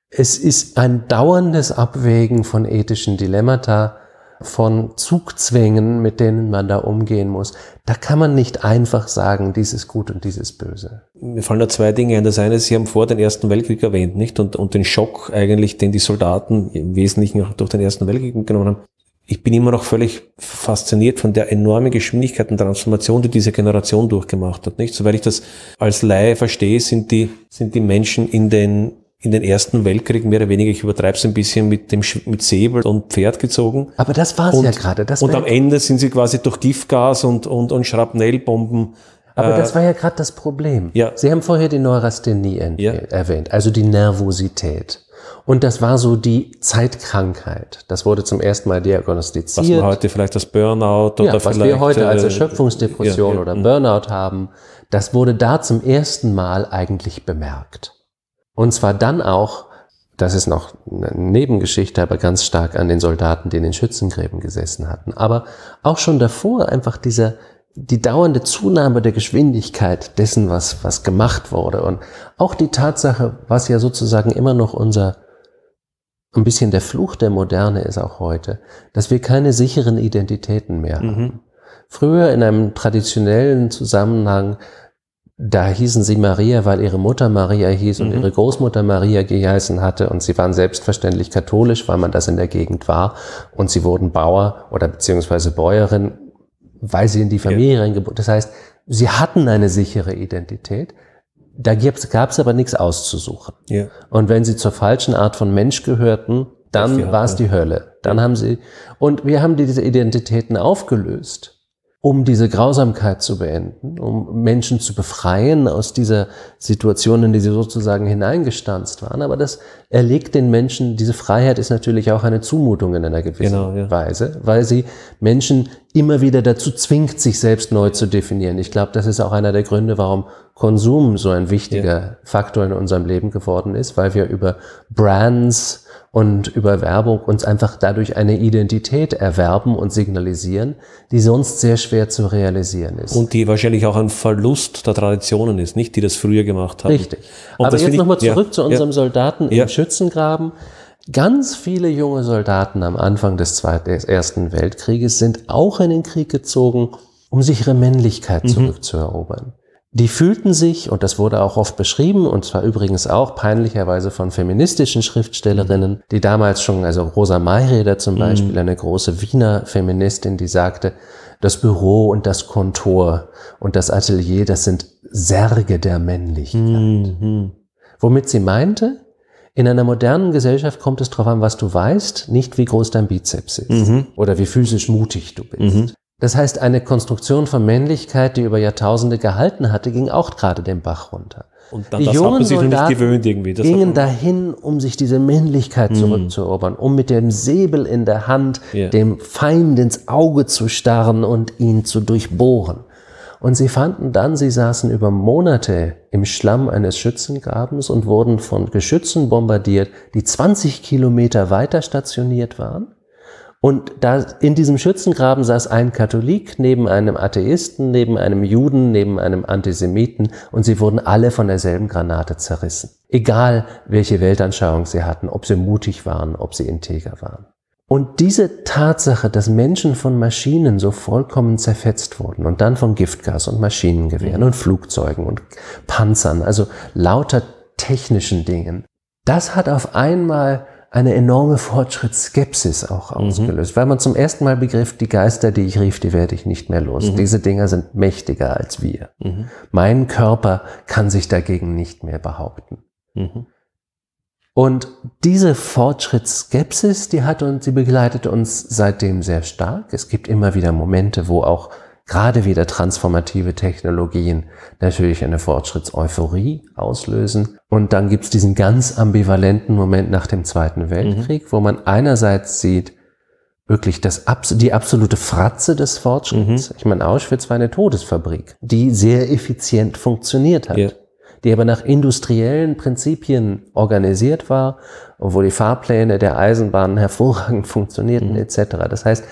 Es ist ein dauerndes Abwägen von ethischen Dilemmata, von Zugzwängen, mit denen man da umgehen muss. Da kann man nicht einfach sagen, dies ist gut und dies ist böse. Mir fallen da zwei Dinge ein. Das eine ist, Sie haben vor den Ersten Weltkrieg erwähnt, nicht? Und, und den Schock eigentlich, den die Soldaten im Wesentlichen auch durch den Ersten Weltkrieg genommen haben ich bin immer noch völlig fasziniert von der enormen Geschwindigkeit und Transformation, die diese Generation durchgemacht hat. Nicht? Soweit ich das als Laie verstehe, sind die, sind die Menschen in den in den Ersten Weltkrieg mehr oder weniger, ich übertreibe es ein bisschen, mit dem mit Säbel und Pferd gezogen. Aber das war es ja gerade. Das und am Ende sind sie quasi durch Giftgas und, und, und Schrapnellbomben. Aber äh, das war ja gerade das Problem. Ja. Sie haben vorher die Neurasthenie ja. erwähnt, also die Nervosität. Und das war so die Zeitkrankheit. Das wurde zum ersten Mal diagnostiziert. Was man heute vielleicht als Burnout oder ja, was vielleicht, wir heute als äh, Erschöpfungsdepression ja, ja, oder mhm. Burnout haben, das wurde da zum ersten Mal eigentlich bemerkt. Und zwar dann auch, das ist noch eine Nebengeschichte, aber ganz stark an den Soldaten, die in den Schützengräben gesessen hatten. Aber auch schon davor einfach dieser, die dauernde Zunahme der Geschwindigkeit dessen, was, was gemacht wurde. Und auch die Tatsache, was ja sozusagen immer noch unser ein bisschen der Fluch der Moderne ist auch heute, dass wir keine sicheren Identitäten mehr mhm. haben. Früher in einem traditionellen Zusammenhang, da hießen sie Maria, weil ihre Mutter Maria hieß mhm. und ihre Großmutter Maria geheißen hatte und sie waren selbstverständlich katholisch, weil man das in der Gegend war und sie wurden Bauer oder beziehungsweise Bäuerin, weil sie in die Familie ja. reingeboren. Das heißt, sie hatten eine sichere Identität, da gab es aber nichts auszusuchen. Ja. Und wenn sie zur falschen Art von Mensch gehörten, dann war es die Hölle. Dann haben sie, und wir haben diese Identitäten aufgelöst um diese Grausamkeit zu beenden, um Menschen zu befreien aus dieser Situation, in die sie sozusagen hineingestanzt waren. Aber das erlegt den Menschen, diese Freiheit ist natürlich auch eine Zumutung in einer gewissen genau, ja. Weise, weil sie Menschen immer wieder dazu zwingt, sich selbst neu zu definieren. Ich glaube, das ist auch einer der Gründe, warum Konsum so ein wichtiger ja. Faktor in unserem Leben geworden ist, weil wir über Brands, und über Werbung uns einfach dadurch eine Identität erwerben und signalisieren, die sonst sehr schwer zu realisieren ist. Und die wahrscheinlich auch ein Verlust der Traditionen ist, nicht? Die das früher gemacht haben. Richtig. Und Aber jetzt nochmal zurück ja, zu unserem ja, Soldaten im ja. Schützengraben. Ganz viele junge Soldaten am Anfang des, Zweiten, des Ersten Weltkrieges sind auch in den Krieg gezogen, um sich ihre Männlichkeit mhm. zurückzuerobern. Mhm. Die fühlten sich, und das wurde auch oft beschrieben, und zwar übrigens auch peinlicherweise von feministischen Schriftstellerinnen, mhm. die damals schon, also Rosa Mayreder zum mhm. Beispiel, mhm. eine große Wiener Feministin, die sagte, das Büro und das Kontor und das Atelier, das sind Särge der Männlichkeit. Mhm. Womit sie meinte, in einer modernen Gesellschaft kommt es darauf an, was du weißt, nicht wie groß dein Bizeps ist mhm. oder wie physisch mutig du bist. Mhm. Das heißt, eine Konstruktion von Männlichkeit, die über Jahrtausende gehalten hatte, ging auch gerade den Bach runter. Und dann, die das jungen sich Soldaten noch nicht gewöhnt irgendwie. Das gingen dahin, um sich diese Männlichkeit hm. zurückzuerobern, um mit dem Säbel in der Hand yeah. dem Feind ins Auge zu starren und ihn zu durchbohren. Und sie fanden dann, sie saßen über Monate im Schlamm eines Schützengrabens und wurden von Geschützen bombardiert, die 20 Kilometer weiter stationiert waren und da in diesem Schützengraben saß ein Katholik neben einem Atheisten, neben einem Juden, neben einem Antisemiten und sie wurden alle von derselben Granate zerrissen. Egal, welche Weltanschauung sie hatten, ob sie mutig waren, ob sie integer waren. Und diese Tatsache, dass Menschen von Maschinen so vollkommen zerfetzt wurden und dann von Giftgas und Maschinengewehren mhm. und Flugzeugen und Panzern, also lauter technischen Dingen, das hat auf einmal eine enorme Fortschrittsskepsis auch mhm. ausgelöst, mhm. weil man zum ersten Mal begriff, die Geister, die ich rief, die werde ich nicht mehr los. Mhm. Diese Dinger sind mächtiger als wir. Mhm. Mein Körper kann sich dagegen nicht mehr behaupten. Mhm. Und diese Fortschrittsskepsis, die hat uns, die begleitet uns seitdem sehr stark. Es gibt immer wieder Momente, wo auch gerade wieder transformative Technologien natürlich eine Fortschrittseuphorie auslösen. Und dann gibt's diesen ganz ambivalenten Moment nach dem Zweiten Weltkrieg, mhm. wo man einerseits sieht, wirklich das, die absolute Fratze des Fortschritts. Mhm. Ich meine, Auschwitz war eine Todesfabrik, die sehr effizient funktioniert hat. Ja. die aber nach industriellen Prinzipien organisiert war, wo die Fahrpläne der Eisenbahnen hervorragend funktionierten mhm. etc. Das heißt,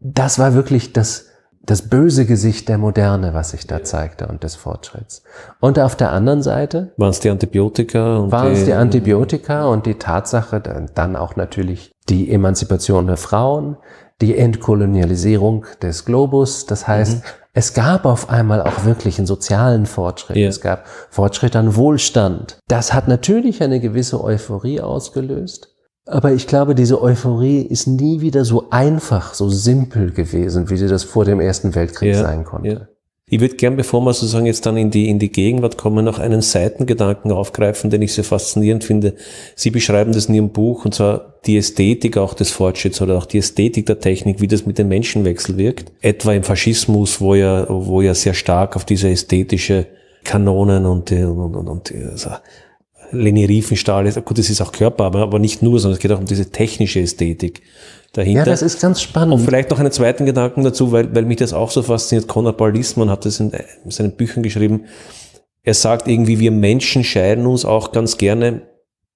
das war wirklich das, das böse Gesicht der Moderne, was sich da zeigte und des Fortschritts. Und auf der anderen Seite waren es die Antibiotika und waren es die Antibiotika und die Tatsache dann auch natürlich die Emanzipation der Frauen, die Entkolonialisierung des Globus. Das heißt, mhm. es gab auf einmal auch wirklich einen sozialen Fortschritt. Ja. Es gab Fortschritt an Wohlstand. Das hat natürlich eine gewisse Euphorie ausgelöst. Aber ich glaube, diese Euphorie ist nie wieder so einfach, so simpel gewesen, wie sie das vor dem Ersten Weltkrieg ja, sein konnte. Ja. Ich würde gern, bevor wir sozusagen jetzt dann in die, in die Gegenwart kommen, noch einen Seitengedanken aufgreifen, den ich sehr faszinierend finde. Sie beschreiben das in Ihrem Buch, und zwar die Ästhetik auch des Fortschritts oder auch die Ästhetik der Technik, wie das mit dem Menschenwechsel wirkt. Etwa im Faschismus, wo ja, wo ja sehr stark auf diese ästhetische Kanonen und, und, und, und also Leni Riefenstahl ist, gut, das ist auch Körper, aber, aber nicht nur, sondern es geht auch um diese technische Ästhetik dahinter. Ja, das ist ganz spannend. Und vielleicht noch einen zweiten Gedanken dazu, weil, weil mich das auch so fasziniert. Konrad Paul hat das äh, in seinen Büchern geschrieben. Er sagt irgendwie, wir Menschen scheiden uns auch ganz gerne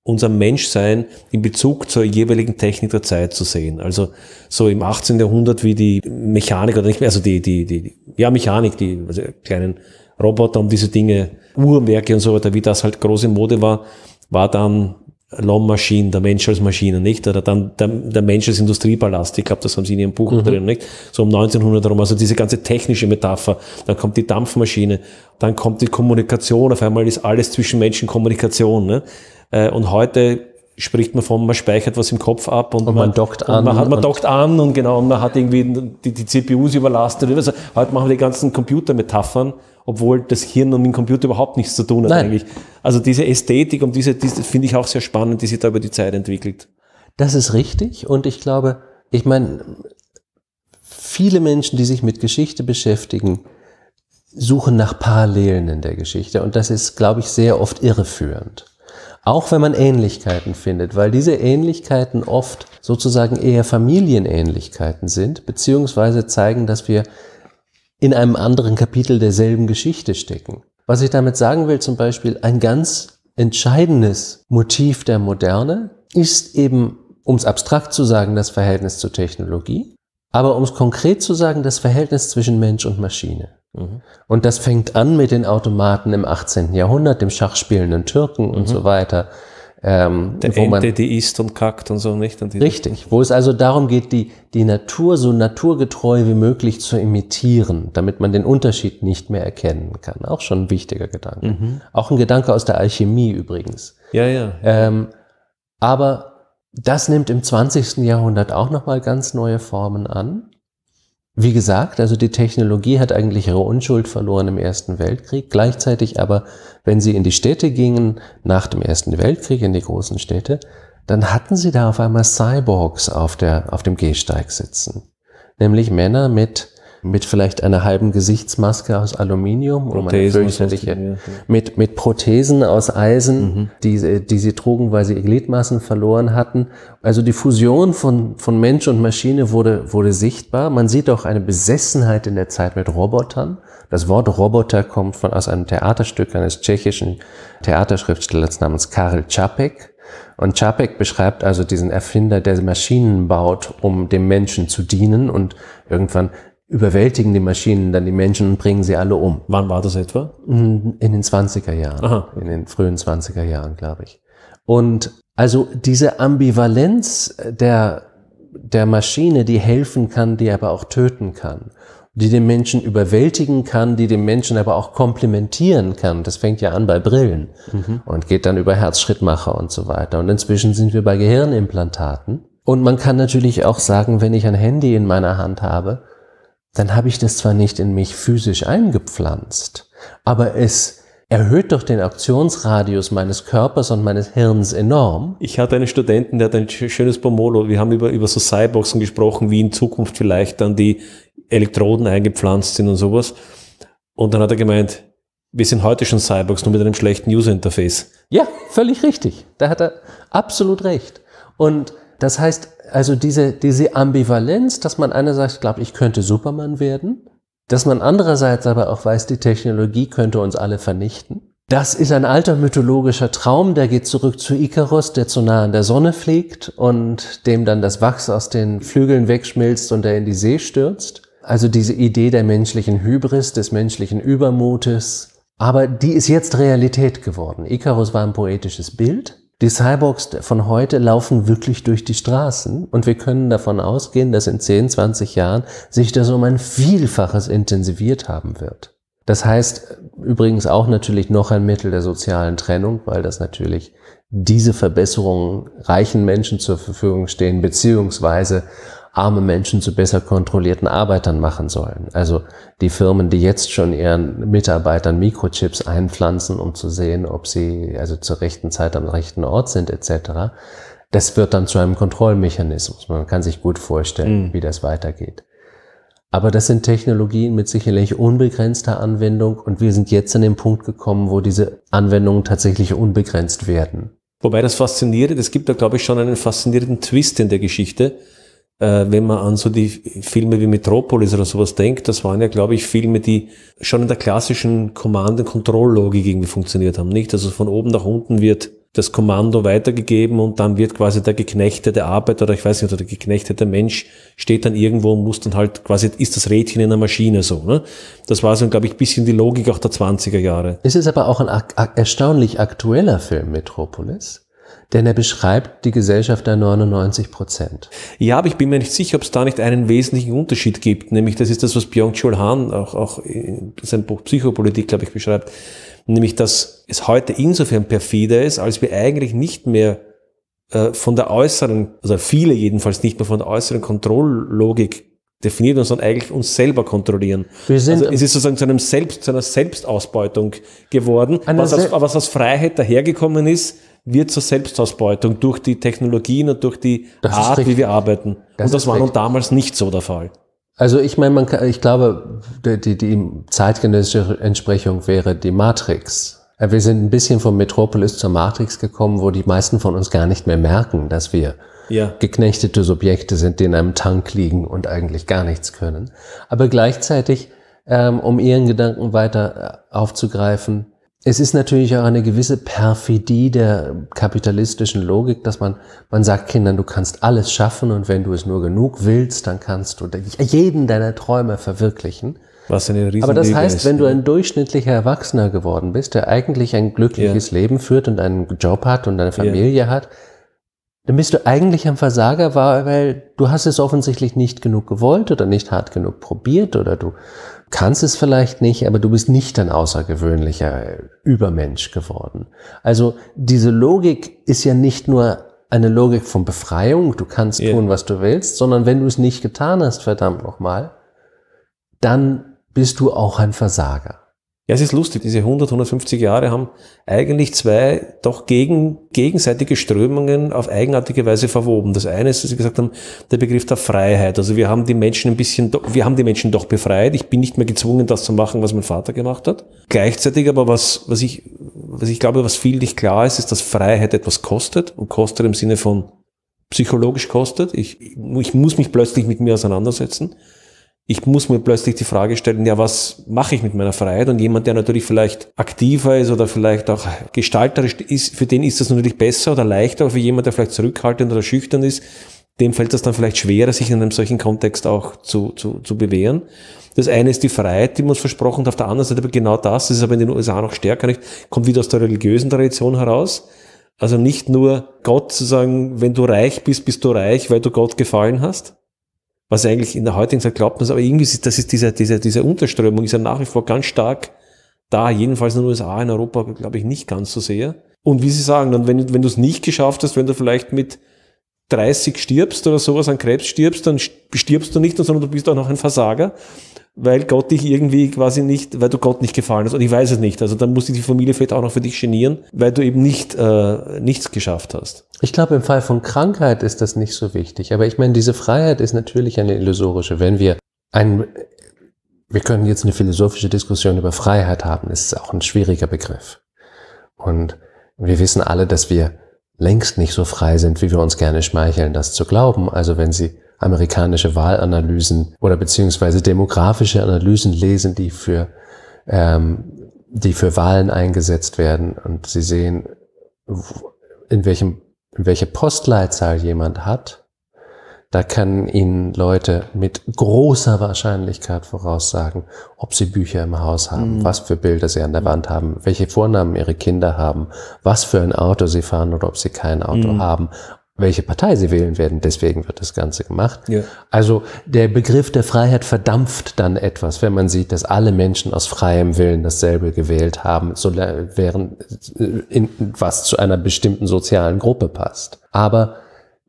unser Menschsein in Bezug zur jeweiligen Technik der Zeit zu sehen. Also so im 18. Jahrhundert wie die Mechanik oder nicht mehr, also die, die, die, ja, Mechanik, die, also kleinen Roboter und diese Dinge Uhrwerke und so weiter, wie das halt große Mode war, war dann L'Homme der Mensch als Maschine, nicht? Oder dann der, der Mensch als Industriepalast. Ich glaube, das haben sie in ihrem Buch mhm. drin, nicht? So um 1900 herum. Also diese ganze technische Metapher. Dann kommt die Dampfmaschine. Dann kommt die Kommunikation. Auf einmal ist alles zwischen Menschen Kommunikation, ne? Äh, und heute spricht man von, man speichert was im Kopf ab und, und man, man dockt und an. Man, hat, man dockt an und genau, und man hat irgendwie die, die CPUs überlastet. Also heute machen wir die ganzen Computermetaphern obwohl das Hirn und den Computer überhaupt nichts zu tun hat Nein. eigentlich. Also diese Ästhetik und diese, diese finde ich auch sehr spannend, die sich da über die Zeit entwickelt. Das ist richtig und ich glaube, ich meine, viele Menschen, die sich mit Geschichte beschäftigen, suchen nach Parallelen in der Geschichte und das ist, glaube ich, sehr oft irreführend. Auch wenn man Ähnlichkeiten findet, weil diese Ähnlichkeiten oft sozusagen eher Familienähnlichkeiten sind, beziehungsweise zeigen, dass wir in einem anderen Kapitel derselben Geschichte stecken. Was ich damit sagen will, zum Beispiel ein ganz entscheidendes Motiv der Moderne ist eben, um es abstrakt zu sagen, das Verhältnis zur Technologie, aber um es konkret zu sagen, das Verhältnis zwischen Mensch und Maschine. Mhm. Und das fängt an mit den Automaten im 18. Jahrhundert, dem schachspielenden Türken mhm. und so weiter, ähm, Der Ente, man, die isst und kackt und so nicht. Und richtig, wo es also darum geht, die, die Natur so naturgetreu wie möglich zu imitieren, damit man den Unterschied nicht mehr erkennen kann. Auch schon ein wichtiger Gedanke. Mhm. Auch ein Gedanke aus der Alchemie übrigens. Ja, ja. Ähm, aber das nimmt im 20. Jahrhundert auch nochmal ganz neue Formen an. Wie gesagt, also die Technologie hat eigentlich ihre Unschuld verloren im Ersten Weltkrieg. Gleichzeitig aber, wenn sie in die Städte gingen, nach dem Ersten Weltkrieg in die großen Städte, dann hatten sie da auf einmal Cyborgs auf, der, auf dem Gehsteig sitzen. Nämlich Männer mit mit vielleicht einer halben Gesichtsmaske aus Aluminium Prothesen, oder man ja. mit, mit Prothesen aus Eisen, mhm. die, die sie trugen, weil sie Gliedmassen verloren hatten. Also die Fusion von, von Mensch und Maschine wurde, wurde sichtbar. Man sieht auch eine Besessenheit in der Zeit mit Robotern. Das Wort Roboter kommt von, aus einem Theaterstück eines tschechischen Theaterschriftstellers namens Karel Čapek. Und Čapek beschreibt also diesen Erfinder, der Maschinen baut, um dem Menschen zu dienen und irgendwann überwältigen die Maschinen dann die Menschen und bringen sie alle um. Wann war das etwa? Mm, in den 20er Jahren, Aha. in den frühen 20er Jahren, glaube ich. Und also diese Ambivalenz äh, der, der Maschine, die helfen kann, die aber auch töten kann, die den Menschen überwältigen kann, die den Menschen aber auch komplementieren kann. Das fängt ja an bei Brillen mhm. und geht dann über Herzschrittmacher und so weiter. Und inzwischen sind wir bei Gehirnimplantaten. Und man kann natürlich auch sagen, wenn ich ein Handy in meiner Hand habe, dann habe ich das zwar nicht in mich physisch eingepflanzt, aber es erhöht doch den Aktionsradius meines Körpers und meines Hirns enorm. Ich hatte einen Studenten, der hat ein schönes Pomolo. Wir haben über, über so Cyborgsen gesprochen, wie in Zukunft vielleicht dann die Elektroden eingepflanzt sind und sowas. Und dann hat er gemeint, wir sind heute schon Cyborgs, nur mit einem schlechten User-Interface. Ja, völlig richtig. Da hat er absolut recht. Und das heißt, also diese, diese Ambivalenz, dass man einerseits glaubt, ich könnte Superman werden, dass man andererseits aber auch weiß, die Technologie könnte uns alle vernichten. Das ist ein alter mythologischer Traum, der geht zurück zu Ikarus, der zu nah an der Sonne fliegt und dem dann das Wachs aus den Flügeln wegschmilzt und er in die See stürzt. Also diese Idee der menschlichen Hybris, des menschlichen Übermutes. Aber die ist jetzt Realität geworden. Ikarus war ein poetisches Bild. Die Cyborgs von heute laufen wirklich durch die Straßen und wir können davon ausgehen, dass in 10, 20 Jahren sich das um ein Vielfaches intensiviert haben wird. Das heißt übrigens auch natürlich noch ein Mittel der sozialen Trennung, weil das natürlich diese Verbesserungen reichen Menschen zur Verfügung stehen, beziehungsweise arme Menschen zu besser kontrollierten Arbeitern machen sollen. Also die Firmen, die jetzt schon ihren Mitarbeitern Mikrochips einpflanzen, um zu sehen, ob sie also zur rechten Zeit am rechten Ort sind etc. Das wird dann zu einem Kontrollmechanismus. Man kann sich gut vorstellen, mhm. wie das weitergeht. Aber das sind Technologien mit sicherlich unbegrenzter Anwendung und wir sind jetzt an den Punkt gekommen, wo diese Anwendungen tatsächlich unbegrenzt werden. Wobei das fasziniert, es gibt da glaube ich schon einen faszinierenden Twist in der Geschichte, äh, wenn man an so die Filme wie Metropolis oder sowas denkt, das waren ja, glaube ich, Filme, die schon in der klassischen command und Kontrolllogik irgendwie funktioniert haben, nicht? Also von oben nach unten wird das Kommando weitergegeben und dann wird quasi der geknechtete Arbeiter oder ich weiß nicht, oder der geknechtete Mensch steht dann irgendwo und muss dann halt quasi, ist das Rädchen in der Maschine so. Ne? Das war so, glaube ich, ein bisschen die Logik auch der 20er Jahre. Es ist aber auch ein ak erstaunlich aktueller Film, Metropolis denn er beschreibt die Gesellschaft der 99 Prozent. Ja, aber ich bin mir nicht sicher, ob es da nicht einen wesentlichen Unterschied gibt. Nämlich, das ist das, was Byung-Chul Han auch, auch in seinem Buch Psychopolitik, glaube ich, beschreibt. Nämlich, dass es heute insofern perfider ist, als wir eigentlich nicht mehr äh, von der äußeren, also viele jedenfalls nicht mehr von der äußeren Kontrolllogik definiert sondern eigentlich uns selber kontrollieren. Wir sind also es ist sozusagen zu, einem Selbst, zu einer Selbstausbeutung geworden, was aus, was aus Freiheit dahergekommen ist, wird zur Selbstausbeutung durch die Technologien und durch die das Art, wie wir arbeiten. Das und das war richtig. nun damals nicht so der Fall. Also ich meine, man kann, ich glaube, die, die zeitgenössische Entsprechung wäre die Matrix. Äh, wir sind ein bisschen von Metropolis zur Matrix gekommen, wo die meisten von uns gar nicht mehr merken, dass wir ja. geknechtete Subjekte sind, die in einem Tank liegen und eigentlich gar nichts können. Aber gleichzeitig, ähm, um Ihren Gedanken weiter äh, aufzugreifen, es ist natürlich auch eine gewisse Perfidie der kapitalistischen Logik, dass man, man sagt Kindern, du kannst alles schaffen und wenn du es nur genug willst, dann kannst du jeden deiner Träume verwirklichen. Was eine riesen Aber das Leben heißt, ist, wenn du ein durchschnittlicher Erwachsener geworden bist, der eigentlich ein glückliches ja. Leben führt und einen Job hat und eine Familie ja. hat, dann bist du eigentlich ein Versager, weil du hast es offensichtlich nicht genug gewollt oder nicht hart genug probiert oder du kannst es vielleicht nicht, aber du bist nicht ein außergewöhnlicher Übermensch geworden. Also diese Logik ist ja nicht nur eine Logik von Befreiung, du kannst yeah. tun, was du willst, sondern wenn du es nicht getan hast, verdammt nochmal, dann bist du auch ein Versager. Ja, es ist lustig. Diese 100, 150 Jahre haben eigentlich zwei doch gegen, gegenseitige Strömungen auf eigenartige Weise verwoben. Das eine ist, dass Sie gesagt haben, der Begriff der Freiheit. Also wir haben die Menschen ein bisschen, wir haben die Menschen doch befreit. Ich bin nicht mehr gezwungen, das zu machen, was mein Vater gemacht hat. Gleichzeitig aber was, was ich, was ich glaube, was viel nicht klar ist, ist, dass Freiheit etwas kostet und kostet im Sinne von psychologisch kostet. Ich, ich muss mich plötzlich mit mir auseinandersetzen ich muss mir plötzlich die Frage stellen, ja, was mache ich mit meiner Freiheit? Und jemand, der natürlich vielleicht aktiver ist oder vielleicht auch gestalterisch ist, für den ist das natürlich besser oder leichter, aber für jemand, der vielleicht zurückhaltend oder schüchtern ist, dem fällt das dann vielleicht schwerer, sich in einem solchen Kontext auch zu, zu, zu bewähren. Das eine ist die Freiheit, die man uns versprochen hat, auf der anderen Seite aber genau das, das ist aber in den USA noch stärker nicht, kommt wieder aus der religiösen Tradition heraus. Also nicht nur Gott zu sagen, wenn du reich bist, bist du reich, weil du Gott gefallen hast, was eigentlich in der heutigen Zeit glaubt man aber irgendwie ist das ist dieser, dieser, dieser Unterströmung ist ja nach wie vor ganz stark da, jedenfalls in den USA, in Europa glaube ich nicht ganz so sehr. Und wie Sie sagen, dann, wenn, wenn du es nicht geschafft hast, wenn du vielleicht mit 30 stirbst oder sowas an Krebs stirbst, dann stirbst du nicht, sondern du bist auch noch ein Versager, weil Gott dich irgendwie quasi nicht, weil du Gott nicht gefallen hast. Und ich weiß es nicht. Also dann muss die Familie vielleicht auch noch für dich genieren, weil du eben nicht äh, nichts geschafft hast. Ich glaube, im Fall von Krankheit ist das nicht so wichtig. Aber ich meine, diese Freiheit ist natürlich eine illusorische. Wenn wir ein wir können jetzt eine philosophische Diskussion über Freiheit haben, das ist auch ein schwieriger Begriff. Und wir wissen alle, dass wir längst nicht so frei sind, wie wir uns gerne schmeicheln, das zu glauben. Also wenn Sie amerikanische Wahlanalysen oder beziehungsweise demografische Analysen lesen, die für, ähm, die für Wahlen eingesetzt werden und Sie sehen, in welchem, in welche Postleitzahl jemand hat, da kann Ihnen Leute mit großer Wahrscheinlichkeit voraussagen, ob sie Bücher im Haus haben, mhm. was für Bilder sie an der Wand haben, welche Vornamen ihre Kinder haben, was für ein Auto sie fahren oder ob sie kein Auto mhm. haben, welche Partei sie wählen werden. Deswegen wird das Ganze gemacht. Ja. Also der Begriff der Freiheit verdampft dann etwas, wenn man sieht, dass alle Menschen aus freiem Willen dasselbe gewählt haben, so während äh, in, was zu einer bestimmten sozialen Gruppe passt. Aber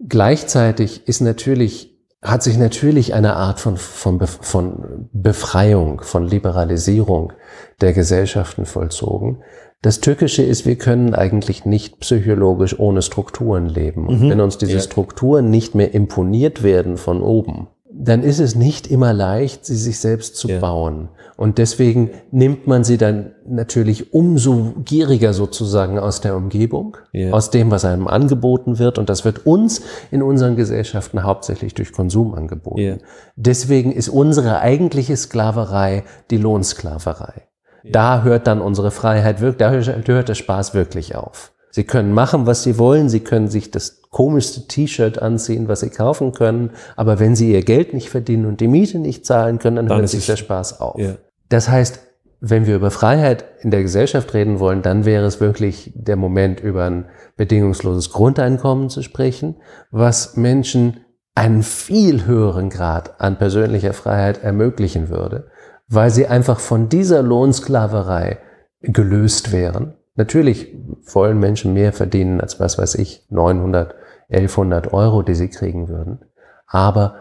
Gleichzeitig ist natürlich hat sich natürlich eine Art von, von, von Befreiung, von Liberalisierung der Gesellschaften vollzogen. Das Tückische ist, wir können eigentlich nicht psychologisch ohne Strukturen leben. Und mhm. wenn uns diese ja. Strukturen nicht mehr imponiert werden von oben, dann ist es nicht immer leicht, sie sich selbst zu ja. bauen. Und deswegen nimmt man sie dann natürlich umso gieriger sozusagen aus der Umgebung, ja. aus dem, was einem angeboten wird. Und das wird uns in unseren Gesellschaften hauptsächlich durch Konsum angeboten. Ja. Deswegen ist unsere eigentliche Sklaverei die Lohnsklaverei. Da hört dann unsere Freiheit wirklich, da hört der Spaß wirklich auf. Sie können machen, was sie wollen, sie können sich das komischste T-Shirt anziehen, was sie kaufen können. Aber wenn sie ihr Geld nicht verdienen und die Miete nicht zahlen können, dann, dann hört sich der Spaß auf. Ja. Das heißt, wenn wir über Freiheit in der Gesellschaft reden wollen, dann wäre es wirklich der Moment, über ein bedingungsloses Grundeinkommen zu sprechen, was Menschen einen viel höheren Grad an persönlicher Freiheit ermöglichen würde, weil sie einfach von dieser Lohnsklaverei gelöst wären Natürlich wollen Menschen mehr verdienen als was weiß ich, 900, 1100 Euro, die sie kriegen würden. Aber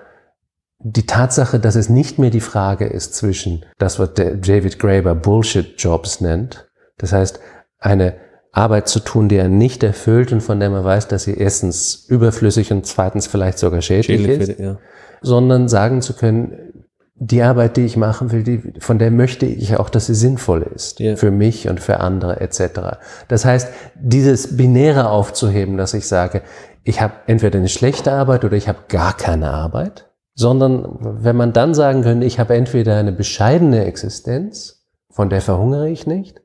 die Tatsache, dass es nicht mehr die Frage ist zwischen das, was der David Graeber Bullshit-Jobs nennt, das heißt, eine Arbeit zu tun, die er nicht erfüllt und von der man weiß, dass sie erstens überflüssig und zweitens vielleicht sogar schädlich Schädliche, ist, ja. sondern sagen zu können, die Arbeit, die ich machen will, die, von der möchte ich auch, dass sie sinnvoll ist. Yeah. Für mich und für andere etc. Das heißt, dieses Binäre aufzuheben, dass ich sage, ich habe entweder eine schlechte Arbeit oder ich habe gar keine Arbeit, sondern wenn man dann sagen könnte, ich habe entweder eine bescheidene Existenz, von der verhungere ich nicht,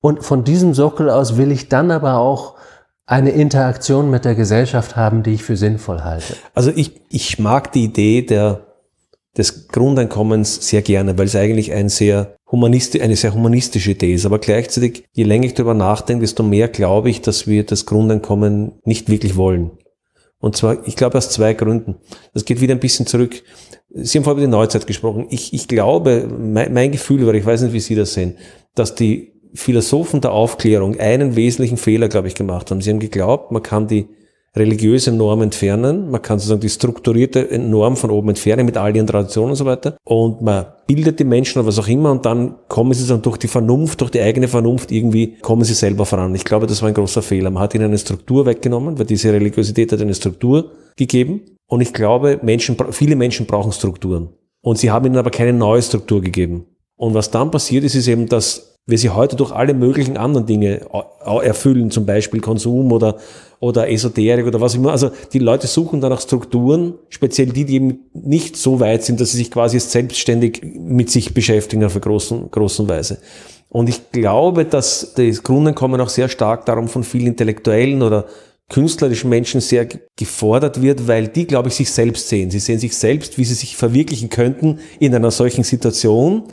und von diesem Sockel aus will ich dann aber auch eine Interaktion mit der Gesellschaft haben, die ich für sinnvoll halte. Also ich, ich mag die Idee der des Grundeinkommens sehr gerne, weil es eigentlich ein sehr eine sehr humanistische Idee ist. Aber gleichzeitig, je länger ich darüber nachdenke, desto mehr glaube ich, dass wir das Grundeinkommen nicht wirklich wollen. Und zwar, ich glaube, aus zwei Gründen. Das geht wieder ein bisschen zurück. Sie haben vorhin über die Neuzeit gesprochen. Ich, ich glaube, mein, mein Gefühl, war, ich weiß nicht, wie Sie das sehen, dass die Philosophen der Aufklärung einen wesentlichen Fehler, glaube ich, gemacht haben. Sie haben geglaubt, man kann die religiöse Norm entfernen. Man kann sozusagen die strukturierte Norm von oben entfernen mit all ihren Traditionen und so weiter. Und man bildet die Menschen oder was auch immer und dann kommen sie dann durch die Vernunft, durch die eigene Vernunft irgendwie, kommen sie selber voran. Ich glaube, das war ein großer Fehler. Man hat ihnen eine Struktur weggenommen, weil diese Religiosität hat eine Struktur gegeben. Und ich glaube, Menschen, viele Menschen brauchen Strukturen. Und sie haben ihnen aber keine neue Struktur gegeben. Und was dann passiert ist, ist eben, dass wir sie heute durch alle möglichen anderen Dinge erfüllen, zum Beispiel Konsum oder, oder Esoterik oder was immer. Also die Leute suchen danach Strukturen, speziell die, die eben nicht so weit sind, dass sie sich quasi selbstständig mit sich beschäftigen auf einer großen, großen Weise. Und ich glaube, dass das Grundeinkommen auch sehr stark darum von vielen Intellektuellen oder künstlerischen Menschen sehr gefordert wird, weil die, glaube ich, sich selbst sehen. Sie sehen sich selbst, wie sie sich verwirklichen könnten in einer solchen Situation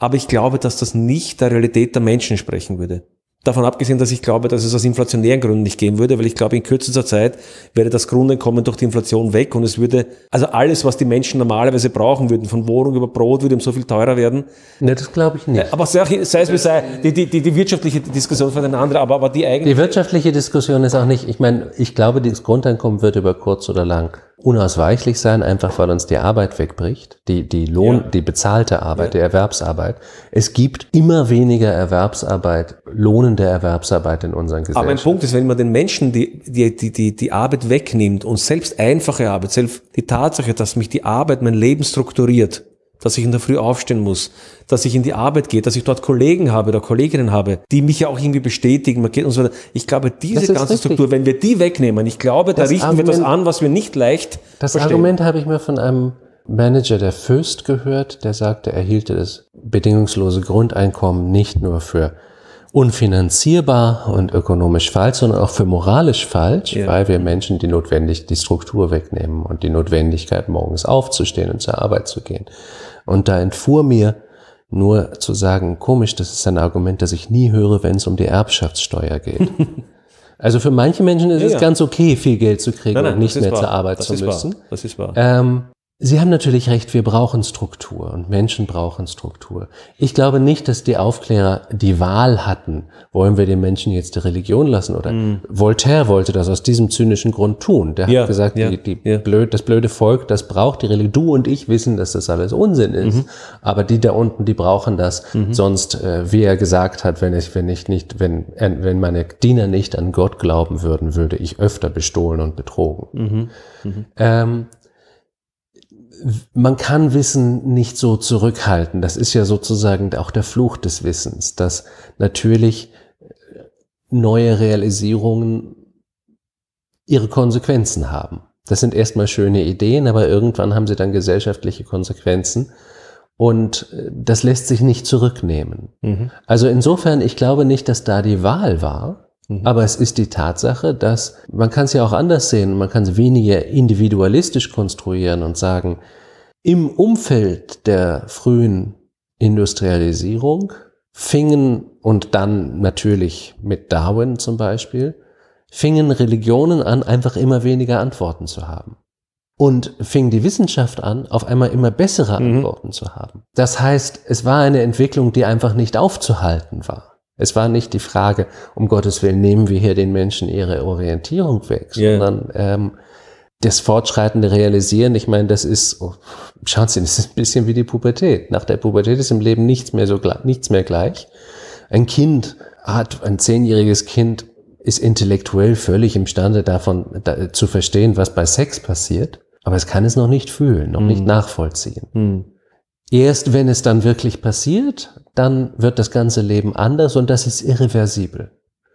aber ich glaube, dass das nicht der Realität der Menschen sprechen würde. Davon abgesehen, dass ich glaube, dass es aus inflationären Gründen nicht gehen würde, weil ich glaube, in kürzester Zeit wäre das Grundeinkommen durch die Inflation weg und es würde, also alles, was die Menschen normalerweise brauchen würden, von Wohnung über Brot, würde um so viel teurer werden. Ne, das glaube ich nicht. Aber sei, sei es wie sei, die, die, die, die wirtschaftliche Diskussion von den anderen, aber, aber die eigene. Die wirtschaftliche Diskussion ist auch nicht, ich meine, ich glaube, das Grundeinkommen wird über kurz oder lang unausweichlich sein, einfach weil uns die Arbeit wegbricht, die, die Lohn, ja. die bezahlte Arbeit, ja. die Erwerbsarbeit. Es gibt immer weniger Erwerbsarbeit, lohnende Erwerbsarbeit in unseren Gesellschaften. Aber mein Punkt ist, wenn man den Menschen die, die, die, die, die Arbeit wegnimmt und selbst einfache Arbeit, selbst die Tatsache, dass mich die Arbeit mein Leben strukturiert, dass ich in der Früh aufstehen muss, dass ich in die Arbeit gehe, dass ich dort Kollegen habe oder Kolleginnen habe, die mich ja auch irgendwie bestätigen und so weiter. Ich glaube, diese ganze richtig. Struktur, wenn wir die wegnehmen, ich glaube, das da richten Argument, wir etwas an, was wir nicht leicht Das verstehen. Argument habe ich mir von einem Manager der Fürst gehört, der sagte, er hielte das bedingungslose Grundeinkommen nicht nur für unfinanzierbar und ökonomisch falsch, sondern auch für moralisch falsch, ja. weil wir Menschen die notwendig die Struktur wegnehmen und die Notwendigkeit morgens aufzustehen und zur Arbeit zu gehen. Und da entfuhr mir nur zu sagen, komisch, das ist ein Argument, das ich nie höre, wenn es um die Erbschaftssteuer geht. also für manche Menschen ist ja, es ja. ganz okay, viel Geld zu kriegen nein, nein, und nicht mehr wahr. zur Arbeit das zu müssen. Wahr. Das ist wahr. Ähm, Sie haben natürlich recht, wir brauchen Struktur und Menschen brauchen Struktur. Ich glaube nicht, dass die Aufklärer die Wahl hatten, wollen wir den Menschen jetzt die Religion lassen oder mm. Voltaire wollte das aus diesem zynischen Grund tun. Der ja, hat gesagt, ja, die, die ja. Blöd, das blöde Volk, das braucht die Religion. Du und ich wissen, dass das alles Unsinn ist, mhm. aber die da unten, die brauchen das. Mhm. Sonst, äh, wie er gesagt hat, wenn ich, wenn ich nicht, wenn, äh, wenn meine Diener nicht an Gott glauben würden, würde ich öfter bestohlen und betrogen. Mhm. mhm. Ähm, man kann Wissen nicht so zurückhalten. Das ist ja sozusagen auch der Fluch des Wissens, dass natürlich äh, neue Realisierungen ihre Konsequenzen haben. Das sind erstmal schöne Ideen, aber irgendwann haben sie dann gesellschaftliche Konsequenzen und äh, das lässt sich nicht zurücknehmen. Mhm. Also insofern, ich glaube nicht, dass da die Wahl war, Mhm. Aber es ist die Tatsache, dass man kann es ja auch anders sehen, man kann es weniger individualistisch konstruieren und sagen, im Umfeld der frühen Industrialisierung fingen und dann natürlich mit Darwin zum Beispiel, fingen Religionen an, einfach immer weniger Antworten zu haben. Und fing die Wissenschaft an, auf einmal immer bessere mhm. Antworten mhm. zu haben. Das heißt, es war eine Entwicklung, die einfach nicht aufzuhalten war. Es war nicht die Frage, um Gottes Willen nehmen wir hier den Menschen ihre Orientierung weg, yeah. sondern ähm, das fortschreitende Realisieren, ich meine, das ist, oh, schauen Sie, das ist ein bisschen wie die Pubertät. Nach der Pubertät ist im Leben nichts mehr so nichts mehr gleich. Ein Kind hat, ein zehnjähriges Kind ist intellektuell völlig imstande davon da, zu verstehen, was bei Sex passiert, aber es kann es noch nicht fühlen, noch mm. nicht hm. nachvollziehen. Mm. Erst wenn es dann wirklich passiert, dann wird das ganze Leben anders und das ist irreversibel.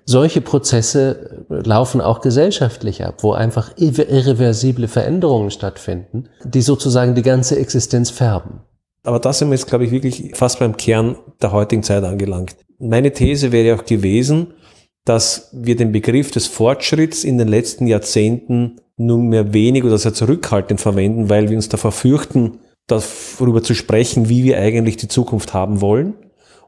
Solche Prozesse äh, laufen auch gesellschaftlich ab, wo einfach irreversible Veränderungen stattfinden, die sozusagen die ganze Existenz färben. Aber das sind wir jetzt, glaube ich, wirklich fast beim Kern der heutigen Zeit angelangt. Meine These wäre auch gewesen, dass wir den Begriff des Fortschritts in den letzten Jahrzehnten nunmehr wenig oder sehr zurückhaltend verwenden, weil wir uns davor fürchten, darüber zu sprechen, wie wir eigentlich die Zukunft haben wollen.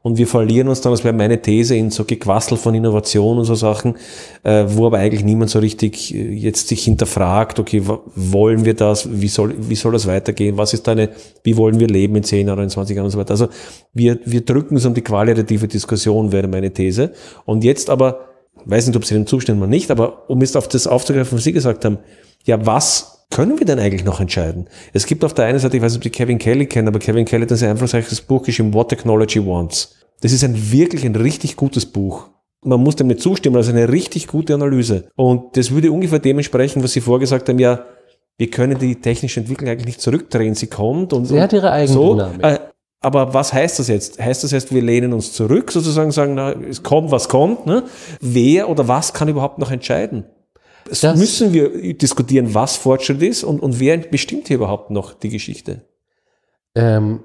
Und wir verlieren uns dann, das wäre meine These, in so Gequassel von Innovation und so Sachen, äh, wo aber eigentlich niemand so richtig äh, jetzt sich hinterfragt, okay, wollen wir das, wie soll, wie soll das weitergehen, was ist deine, wie wollen wir leben in 10 oder in 20 Jahren und so weiter. Also wir, wir drücken es um die qualitative Diskussion, wäre meine These. Und jetzt aber, weiß nicht, ob Sie dem zustimmen oder nicht, aber um jetzt auf das aufzugreifen, was Sie gesagt haben, ja, was können wir denn eigentlich noch entscheiden? Es gibt auf der einen Seite, ich weiß nicht, ob Sie Kevin Kelly kennen, aber Kevin Kelly hat ein sehr einflussreiches Buch geschrieben, What Technology Wants. Das ist ein wirklich ein richtig gutes Buch. Man muss dem nicht zustimmen, also eine richtig gute Analyse. Und das würde ungefähr dem entsprechen, was Sie vorgesagt haben, ja, wir können die technische Entwicklung eigentlich nicht zurückdrehen, sie kommt und Sie und hat ihre eigene so. Dynamik. Äh, aber was heißt das jetzt? Heißt das jetzt, wir lehnen uns zurück, sozusagen sagen, na, es kommt, was kommt? Ne? Wer oder was kann überhaupt noch entscheiden? Das das müssen wir diskutieren, was Fortschritt ist und, und wer bestimmt hier überhaupt noch die Geschichte? Ähm,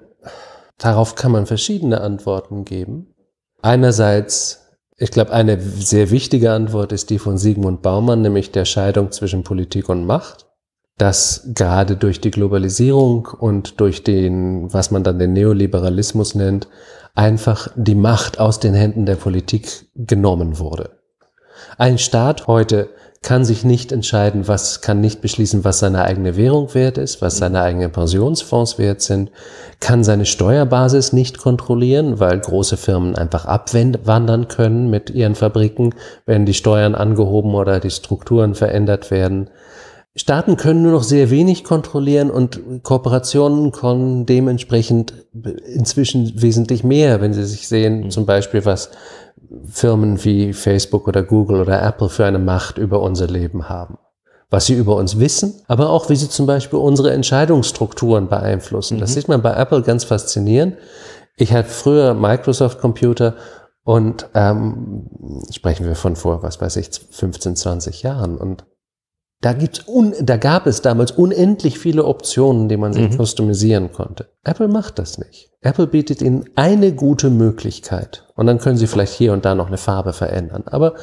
darauf kann man verschiedene Antworten geben. Einerseits, ich glaube, eine sehr wichtige Antwort ist die von Sigmund Baumann, nämlich der Scheidung zwischen Politik und Macht dass gerade durch die Globalisierung und durch den, was man dann den Neoliberalismus nennt, einfach die Macht aus den Händen der Politik genommen wurde. Ein Staat heute kann sich nicht entscheiden, was, kann nicht beschließen, was seine eigene Währung wert ist, was seine mhm. eigenen Pensionsfonds wert sind, kann seine Steuerbasis nicht kontrollieren, weil große Firmen einfach abwandern können mit ihren Fabriken, wenn die Steuern angehoben oder die Strukturen verändert werden. Staaten können nur noch sehr wenig kontrollieren und Kooperationen können dementsprechend inzwischen wesentlich mehr, wenn sie sich sehen, mhm. zum Beispiel was Firmen wie Facebook oder Google oder Apple für eine Macht über unser Leben haben. Was sie über uns wissen, aber auch wie sie zum Beispiel unsere Entscheidungsstrukturen beeinflussen. Mhm. Das sieht man bei Apple ganz faszinierend. Ich hatte früher Microsoft-Computer und ähm, sprechen wir von vor, was weiß ich, 15, 20 Jahren. Und da, gibt's un da gab es damals unendlich viele Optionen, die man sich mhm. customisieren konnte. Apple macht das nicht. Apple bietet Ihnen eine gute Möglichkeit und dann können sie vielleicht hier und da noch eine Farbe verändern. Aber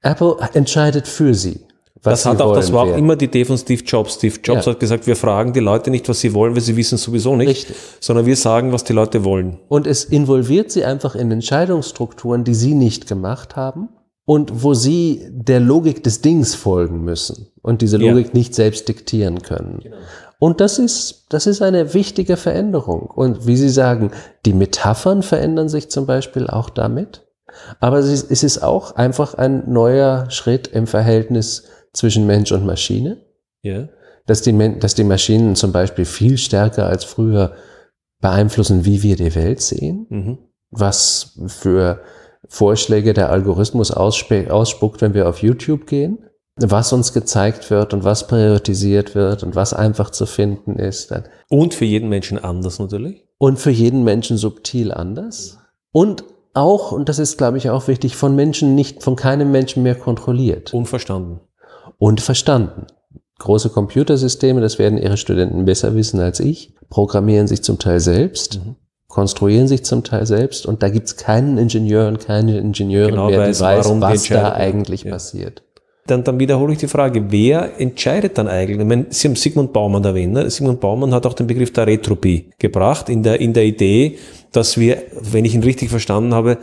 Apple entscheidet für sie. Was das hat auch, das war auch immer die Idee von Steve Jobs. Steve Jobs ja. hat gesagt, wir fragen die Leute nicht, was sie wollen, weil sie wissen sowieso nicht, Richtig. sondern wir sagen, was die Leute wollen. Und es involviert sie einfach in Entscheidungsstrukturen, die sie nicht gemacht haben und wo sie der Logik des Dings folgen müssen und diese Logik ja. nicht selbst diktieren können. Genau. Und das ist, das ist eine wichtige Veränderung. Und wie Sie sagen, die Metaphern verändern sich zum Beispiel auch damit. Aber es ist, auch einfach ein neuer Schritt im Verhältnis zwischen Mensch und Maschine. Ja. Dass die, dass die Maschinen zum Beispiel viel stärker als früher beeinflussen, wie wir die Welt sehen, mhm. was für Vorschläge der Algorithmus ausspuckt, wenn wir auf YouTube gehen was uns gezeigt wird und was priorisiert wird und was einfach zu finden ist. Und für jeden Menschen anders natürlich. Und für jeden Menschen subtil anders. Und auch, und das ist, glaube ich, auch wichtig, von Menschen nicht, von keinem Menschen mehr kontrolliert. Und verstanden. Und verstanden. Große Computersysteme, das werden Ihre Studenten besser wissen als ich, programmieren sich zum Teil selbst. Mhm konstruieren sich zum Teil selbst und da gibt's keinen Ingenieur und keine Ingenieurin genau, mehr, die weiß, was da eigentlich ja. passiert dann, dann wiederhole ich die Frage, wer entscheidet dann eigentlich? Ich meine, Sie haben Sigmund Baumann erwähnt. Ne? Sigmund Baumann hat auch den Begriff der Retropie gebracht, in der, in der Idee, dass wir, wenn ich ihn richtig verstanden habe,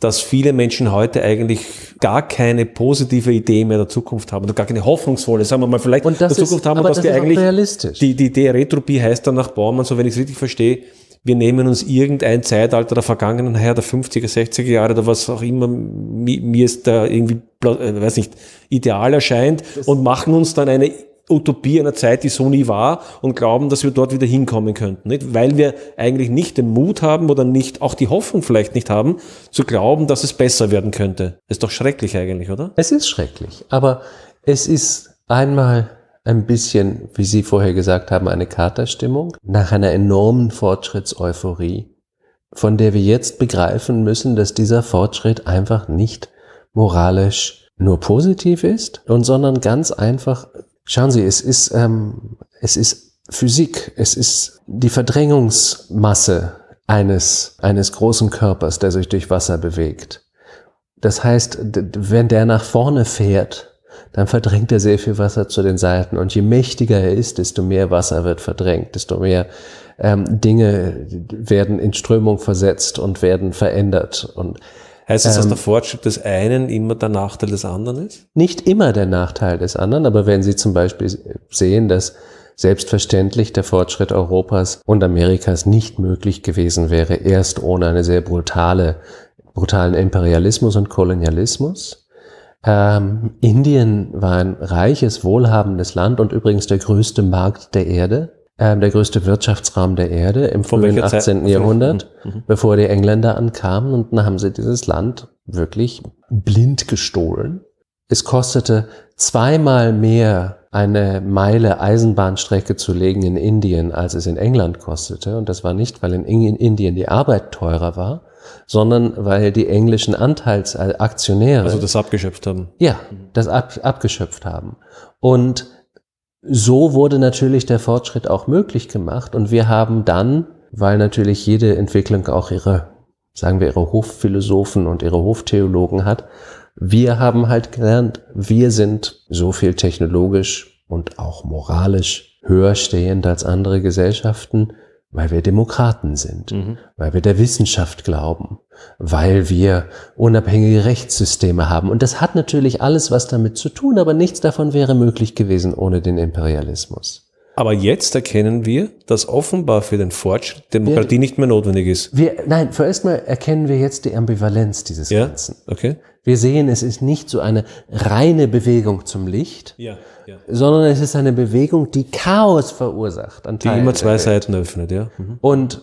dass viele Menschen heute eigentlich gar keine positive Idee mehr der Zukunft haben, oder gar keine hoffnungsvolle, sagen wir mal, vielleicht der ist, Zukunft haben, und dass das die eigentlich, die, die Idee Retropie heißt dann nach Baumann, so wenn ich es richtig verstehe, wir nehmen uns irgendein Zeitalter der Vergangenheit, der 50er, 60er Jahre oder was auch immer, mir ist da irgendwie, äh, weiß nicht, ideal erscheint das und machen uns dann eine Utopie einer Zeit, die so nie war und glauben, dass wir dort wieder hinkommen könnten. Nicht? Weil wir eigentlich nicht den Mut haben oder nicht auch die Hoffnung vielleicht nicht haben, zu glauben, dass es besser werden könnte. Ist doch schrecklich eigentlich, oder? Es ist schrecklich, aber es ist einmal ein bisschen, wie Sie vorher gesagt haben, eine Katerstimmung nach einer enormen Fortschrittseuphorie, von der wir jetzt begreifen müssen, dass dieser Fortschritt einfach nicht moralisch nur positiv ist und sondern ganz einfach, schauen Sie, es ist, ähm, es ist Physik, es ist die Verdrängungsmasse eines, eines großen Körpers, der sich durch Wasser bewegt. Das heißt, wenn der nach vorne fährt, dann verdrängt er sehr viel Wasser zu den Seiten. Und je mächtiger er ist, desto mehr Wasser wird verdrängt, desto mehr ähm, Dinge werden in Strömung versetzt und werden verändert. Und Heißt das, dass ähm, der Fortschritt des einen immer der Nachteil des anderen ist? Nicht immer der Nachteil des anderen, aber wenn Sie zum Beispiel sehen, dass selbstverständlich der Fortschritt Europas und Amerikas nicht möglich gewesen wäre, erst ohne eine sehr brutale, brutalen Imperialismus und Kolonialismus, ähm, Indien war ein reiches, wohlhabendes Land und übrigens der größte Markt der Erde, äh, der größte Wirtschaftsraum der Erde im Von frühen 18. Zeit? Jahrhundert, mhm, mhm. bevor die Engländer ankamen und dann haben sie dieses Land wirklich blind gestohlen. Es kostete zweimal mehr eine Meile Eisenbahnstrecke zu legen in Indien, als es in England kostete. Und das war nicht, weil in Indien die Arbeit teurer war, sondern weil die englischen Anteilsaktionäre. Also das abgeschöpft haben. Ja, das ab, abgeschöpft haben. Und so wurde natürlich der Fortschritt auch möglich gemacht und wir haben dann, weil natürlich jede Entwicklung auch ihre, sagen wir, ihre Hofphilosophen und ihre Hoftheologen hat, wir haben halt gelernt, wir sind so viel technologisch und auch moralisch höher stehend als andere Gesellschaften weil wir Demokraten sind, mhm. weil wir der Wissenschaft glauben, weil wir unabhängige Rechtssysteme haben. Und das hat natürlich alles was damit zu tun, aber nichts davon wäre möglich gewesen ohne den Imperialismus. Aber jetzt erkennen wir, dass offenbar für den Fortschritt Demokratie wir, nicht mehr notwendig ist. Wir, nein, vorerst mal erkennen wir jetzt die Ambivalenz dieses ja? Ganzen. Okay. Wir sehen, es ist nicht so eine reine Bewegung zum Licht, ja sondern es ist eine Bewegung, die Chaos verursacht. An die immer zwei Seiten öffnet, ja. Mhm. Und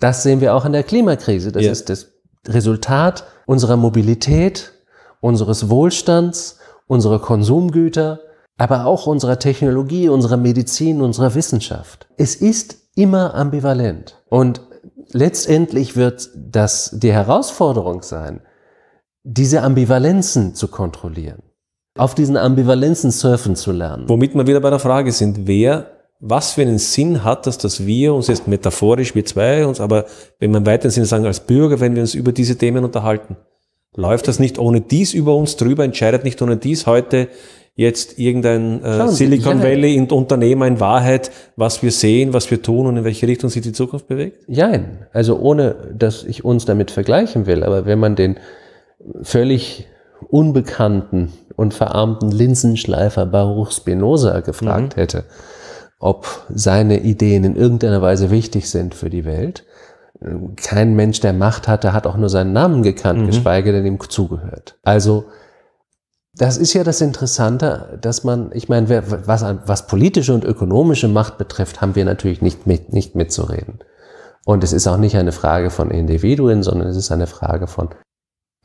das sehen wir auch in der Klimakrise. Das ja. ist das Resultat unserer Mobilität, unseres Wohlstands, unserer Konsumgüter, aber auch unserer Technologie, unserer Medizin, unserer Wissenschaft. Es ist immer ambivalent. Und letztendlich wird das die Herausforderung sein, diese Ambivalenzen zu kontrollieren auf diesen Ambivalenzen surfen zu lernen. Womit wir wieder bei der Frage sind, wer, was für einen Sinn hat das, dass wir uns jetzt metaphorisch, wir zwei uns, aber wenn wir im weiteren Sinne sagen, als Bürger, wenn wir uns über diese Themen unterhalten, läuft das nicht ohne dies über uns drüber, entscheidet nicht ohne dies heute jetzt irgendein äh, Silicon Valley in Unternehmer in Wahrheit, was wir sehen, was wir tun und in welche Richtung sich die Zukunft bewegt? Nein, also ohne, dass ich uns damit vergleichen will, aber wenn man den völlig unbekannten und verarmten Linsenschleifer Baruch Spinoza gefragt mhm. hätte, ob seine Ideen in irgendeiner Weise wichtig sind für die Welt. Kein Mensch, der Macht hatte, hat auch nur seinen Namen gekannt, mhm. geschweige denn ihm zugehört. Also, das ist ja das Interessante, dass man, ich meine, was, was politische und ökonomische Macht betrifft, haben wir natürlich nicht, mit, nicht mitzureden. Und es ist auch nicht eine Frage von Individuen, sondern es ist eine Frage von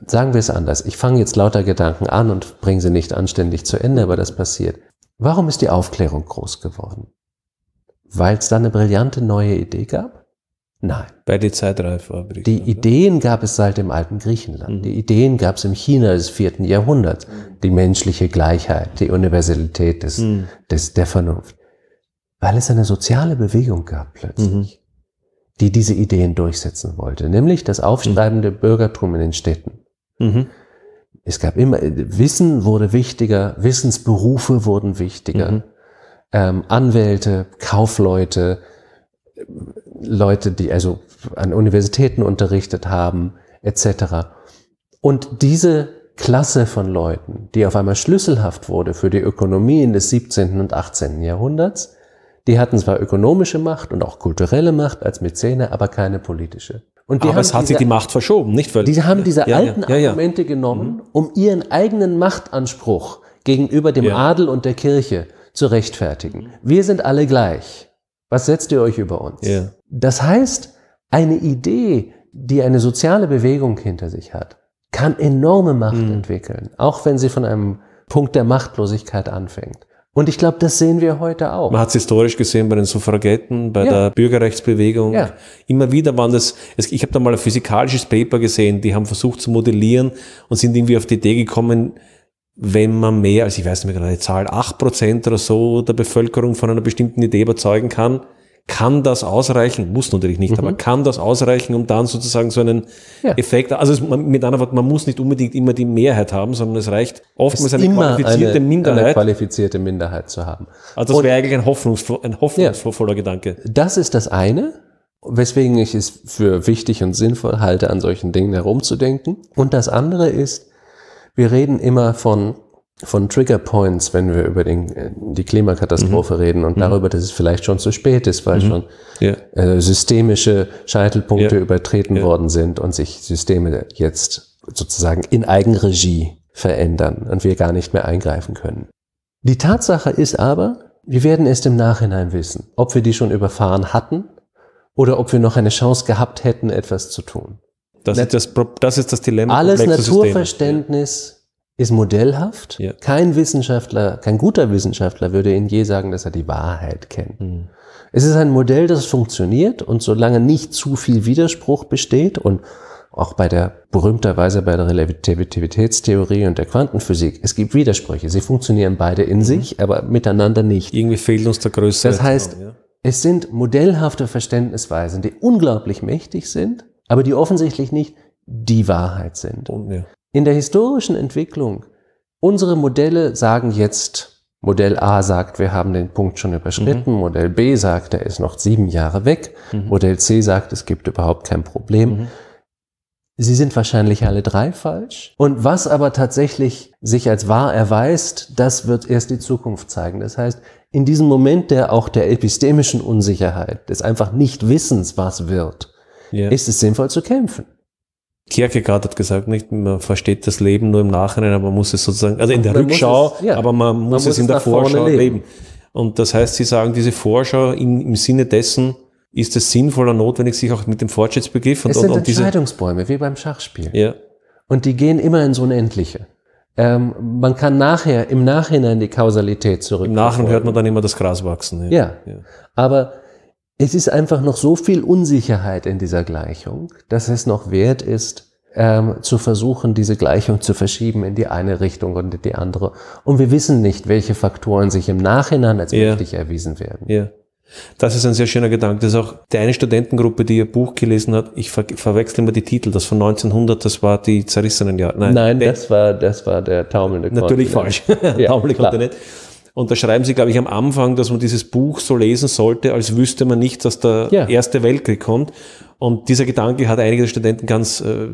Sagen wir es anders. Ich fange jetzt lauter Gedanken an und bringe sie nicht anständig zu Ende, aber das passiert. Warum ist die Aufklärung groß geworden? Weil es da eine brillante neue Idee gab? Nein. Bei die Zeit war. Die Ideen gab es seit dem alten Griechenland. Mhm. Die Ideen gab es im China des vierten Jahrhunderts. Mhm. Die menschliche Gleichheit, die Universalität des, mhm. des, der Vernunft. Weil es eine soziale Bewegung gab plötzlich, mhm. die diese Ideen durchsetzen wollte. Nämlich das aufstreibende mhm. Bürgertum in den Städten. Mhm. Es gab immer, äh, Wissen wurde wichtiger, Wissensberufe wurden wichtiger. Mhm. Ähm, Anwälte, Kaufleute, Leute, die also an Universitäten unterrichtet haben, etc. Und diese Klasse von Leuten, die auf einmal schlüsselhaft wurde für die Ökonomien des 17. und 18. Jahrhunderts, die hatten zwar ökonomische Macht und auch kulturelle Macht als Mäzene, aber keine politische. Und Aber es hat sich die Macht verschoben, nicht völlig. Die haben diese ja, alten ja, ja, Argumente genommen, mhm. um ihren eigenen Machtanspruch gegenüber dem Adel und der Kirche zu rechtfertigen. Wir sind alle gleich. Was setzt ihr euch über uns? Das heißt, eine Idee, die eine soziale Bewegung hinter sich hat, kann enorme Macht mhm. entwickeln, auch wenn sie von einem Punkt der Machtlosigkeit anfängt. Und ich glaube, das sehen wir heute auch. Man hat es historisch gesehen bei den Suffragetten, bei ja. der Bürgerrechtsbewegung. Ja. Immer wieder waren das, ich habe da mal ein physikalisches Paper gesehen, die haben versucht zu modellieren und sind irgendwie auf die Idee gekommen, wenn man mehr, also ich weiß nicht mehr gerade die Zahl, acht Prozent oder so der Bevölkerung von einer bestimmten Idee überzeugen kann, kann das ausreichen? Muss natürlich nicht, mhm. aber kann das ausreichen, um dann sozusagen so einen ja. Effekt, also es, man, mit anderen Worten, man muss nicht unbedingt immer die Mehrheit haben, sondern es reicht oftmals eine qualifizierte eine, Minderheit. Eine qualifizierte Minderheit zu haben. Also das wäre eigentlich ein, hoffnungsvoller, ein hoffnungsvoller ja. Gedanke. Das ist das eine. Weswegen ich es für wichtig und sinnvoll halte, an solchen Dingen herumzudenken. Und das andere ist, wir reden immer von von Trigger Points, wenn wir über den, äh, die Klimakatastrophe mhm. reden und mhm. darüber, dass es vielleicht schon zu spät ist, weil mhm. schon ja. äh, systemische Scheitelpunkte ja. übertreten ja. worden sind und sich Systeme jetzt sozusagen in Eigenregie verändern und wir gar nicht mehr eingreifen können. Die Tatsache ist aber, wir werden erst im Nachhinein wissen, ob wir die schon überfahren hatten oder ob wir noch eine Chance gehabt hätten, etwas zu tun. Das, Na, ist, das, das ist das Dilemma. Alles Naturverständnis ist modellhaft. Ja. Kein Wissenschaftler, kein guter Wissenschaftler würde Ihnen je sagen, dass er die Wahrheit kennt. Mhm. Es ist ein Modell, das funktioniert und solange nicht zu viel Widerspruch besteht und auch bei der berühmterweise bei der Relativitätstheorie und der Quantenphysik. Es gibt Widersprüche. Sie funktionieren beide in mhm. sich, aber miteinander nicht. Irgendwie fehlt uns der Größe. Das heißt, Raum, ja? es sind modellhafte Verständnisweisen, die unglaublich mächtig sind, aber die offensichtlich nicht die Wahrheit sind. Und, ja. In der historischen Entwicklung, unsere Modelle sagen jetzt, Modell A sagt, wir haben den Punkt schon überschritten, mhm. Modell B sagt, er ist noch sieben Jahre weg, mhm. Modell C sagt, es gibt überhaupt kein Problem. Mhm. Sie sind wahrscheinlich mhm. alle drei falsch. Und was aber tatsächlich sich als wahr erweist, das wird erst die Zukunft zeigen. Das heißt, in diesem Moment der auch der epistemischen Unsicherheit, des einfach nicht Wissens, was wird, yeah. ist es sinnvoll zu kämpfen. Kierkegaard hat gesagt, nicht, man versteht das Leben nur im Nachhinein, aber man muss es sozusagen, also in der Rückschau, es, ja. aber man muss, man muss es in der Vorschau leben. leben. Und das heißt, Sie sagen, diese Vorschau in, im Sinne dessen, ist es sinnvoller notwendig, sich auch mit dem Fortschrittsbegriff und, es sind und, und Entscheidungsbäume, wie beim Schachspiel. Ja. Und die gehen immer ins Unendliche. Ähm, man kann nachher, im Nachhinein die Kausalität zurück. Im Nachhinein hört man dann immer das Gras wachsen. Ja. ja. ja. Aber es ist einfach noch so viel Unsicherheit in dieser Gleichung, dass es noch wert ist, ähm, zu versuchen, diese Gleichung zu verschieben in die eine Richtung und in die andere. Und wir wissen nicht, welche Faktoren sich im Nachhinein als ja. wichtig erwiesen werden. Ja. Das ist ein sehr schöner Gedanke. Das ist auch eine Studentengruppe, die ihr Buch gelesen hat. Ich ver verwechsel immer die Titel. Das von 1900, das war die zerrissenen Jahre. Nein, Nein das war, das war der taumelnde Kontinent. Natürlich falsch. Ja, taumelnde Kontinent. Und da schreiben Sie, glaube ich, am Anfang, dass man dieses Buch so lesen sollte, als wüsste man nicht, dass der ja. Erste Weltkrieg kommt. Und dieser Gedanke hat einige der Studenten ganz äh,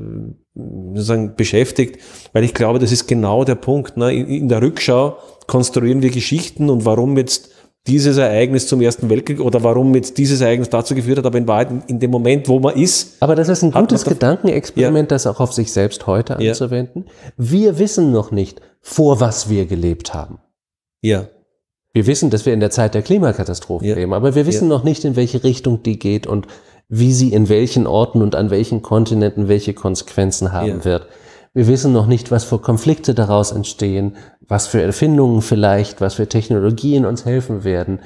sozusagen beschäftigt, weil ich glaube, das ist genau der Punkt. Ne? In, in der Rückschau konstruieren wir Geschichten und warum jetzt dieses Ereignis zum Ersten Weltkrieg oder warum jetzt dieses Ereignis dazu geführt hat, aber in Wahrheit in dem Moment, wo man ist. Aber das ist ein gutes Gedankenexperiment, ja. das auch auf sich selbst heute anzuwenden. Ja. Wir wissen noch nicht, vor was wir gelebt haben. Ja. Wir wissen, dass wir in der Zeit der Klimakatastrophe ja. leben, aber wir wissen ja. noch nicht, in welche Richtung die geht und wie sie in welchen Orten und an welchen Kontinenten welche Konsequenzen haben ja. wird. Wir wissen noch nicht, was für Konflikte daraus entstehen, was für Erfindungen vielleicht, was für Technologien uns helfen werden.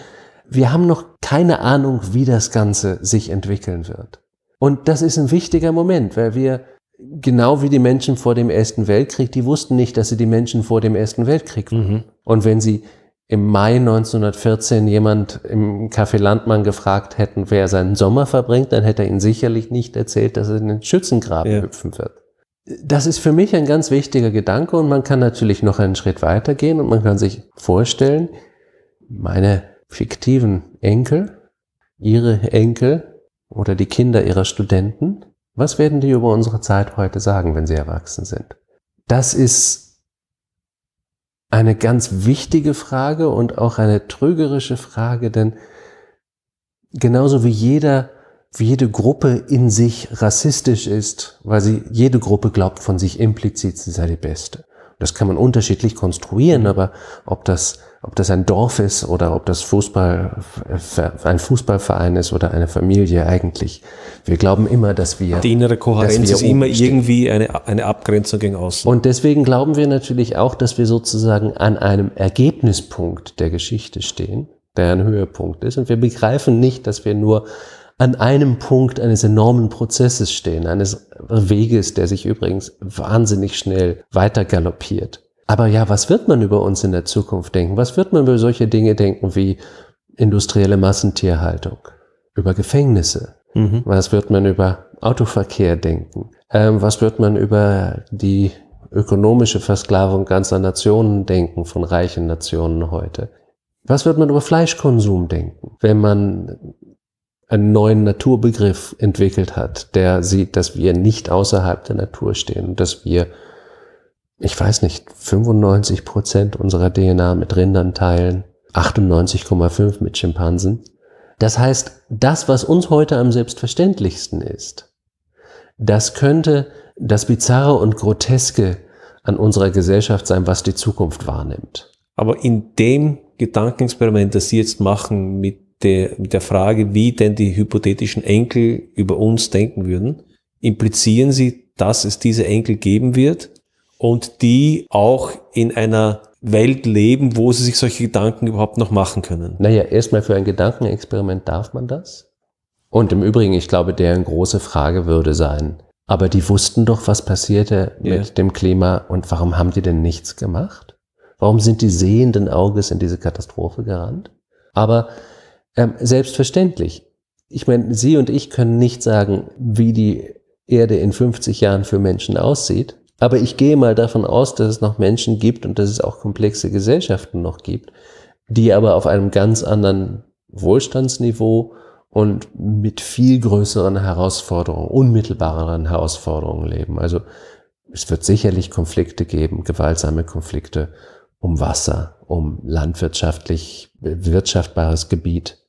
Wir haben noch keine Ahnung, wie das Ganze sich entwickeln wird. Und das ist ein wichtiger Moment, weil wir genau wie die Menschen vor dem Ersten Weltkrieg, die wussten nicht, dass sie die Menschen vor dem Ersten Weltkrieg waren. Mhm. Und wenn sie im Mai 1914 jemand im Café Landmann gefragt hätten, wer seinen Sommer verbringt, dann hätte er ihnen sicherlich nicht erzählt, dass er in den Schützengraben ja. hüpfen wird. Das ist für mich ein ganz wichtiger Gedanke und man kann natürlich noch einen Schritt weitergehen und man kann sich vorstellen, meine fiktiven Enkel, ihre Enkel oder die Kinder ihrer Studenten, was werden die über unsere Zeit heute sagen, wenn sie erwachsen sind? Das ist eine ganz wichtige Frage und auch eine trügerische Frage, denn genauso wie jeder, wie jede Gruppe in sich rassistisch ist, weil sie jede Gruppe glaubt von sich implizit, sie sei die Beste. Das kann man unterschiedlich konstruieren, mhm. aber ob das ob das ein Dorf ist oder ob das Fußball, ein Fußballverein ist oder eine Familie eigentlich. Wir glauben immer, dass wir. Die innere Kohärenz ist immer stehen. irgendwie eine, eine Abgrenzung gegen außen. Und deswegen glauben wir natürlich auch, dass wir sozusagen an einem Ergebnispunkt der Geschichte stehen, der ein Höhepunkt ist. Und wir begreifen nicht, dass wir nur an einem Punkt eines enormen Prozesses stehen, eines Weges, der sich übrigens wahnsinnig schnell weiter galoppiert. Aber ja, was wird man über uns in der Zukunft denken? Was wird man über solche Dinge denken wie industrielle Massentierhaltung, über Gefängnisse? Mhm. Was wird man über Autoverkehr denken? Ähm, was wird man über die ökonomische Versklavung ganzer Nationen denken, von reichen Nationen heute? Was wird man über Fleischkonsum denken, wenn man einen neuen Naturbegriff entwickelt hat, der sieht, dass wir nicht außerhalb der Natur stehen, dass wir ich weiß nicht, 95 Prozent unserer DNA mit Rindern teilen, 98,5 mit Schimpansen. Das heißt, das, was uns heute am selbstverständlichsten ist, das könnte das Bizarre und Groteske an unserer Gesellschaft sein, was die Zukunft wahrnimmt. Aber in dem Gedankenexperiment, das Sie jetzt machen mit der, mit der Frage, wie denn die hypothetischen Enkel über uns denken würden, implizieren Sie, dass es diese Enkel geben wird und die auch in einer Welt leben, wo sie sich solche Gedanken überhaupt noch machen können? Naja, erstmal für ein Gedankenexperiment darf man das. Und im Übrigen, ich glaube, deren große Frage würde sein, aber die wussten doch, was passierte yeah. mit dem Klima und warum haben die denn nichts gemacht? Warum sind die sehenden Auges in diese Katastrophe gerannt? Aber ähm, selbstverständlich, ich meine, Sie und ich können nicht sagen, wie die Erde in 50 Jahren für Menschen aussieht. Aber ich gehe mal davon aus, dass es noch Menschen gibt und dass es auch komplexe Gesellschaften noch gibt, die aber auf einem ganz anderen Wohlstandsniveau und mit viel größeren Herausforderungen, unmittelbareren Herausforderungen leben. Also es wird sicherlich Konflikte geben, gewaltsame Konflikte um Wasser, um landwirtschaftlich wirtschaftbares Gebiet.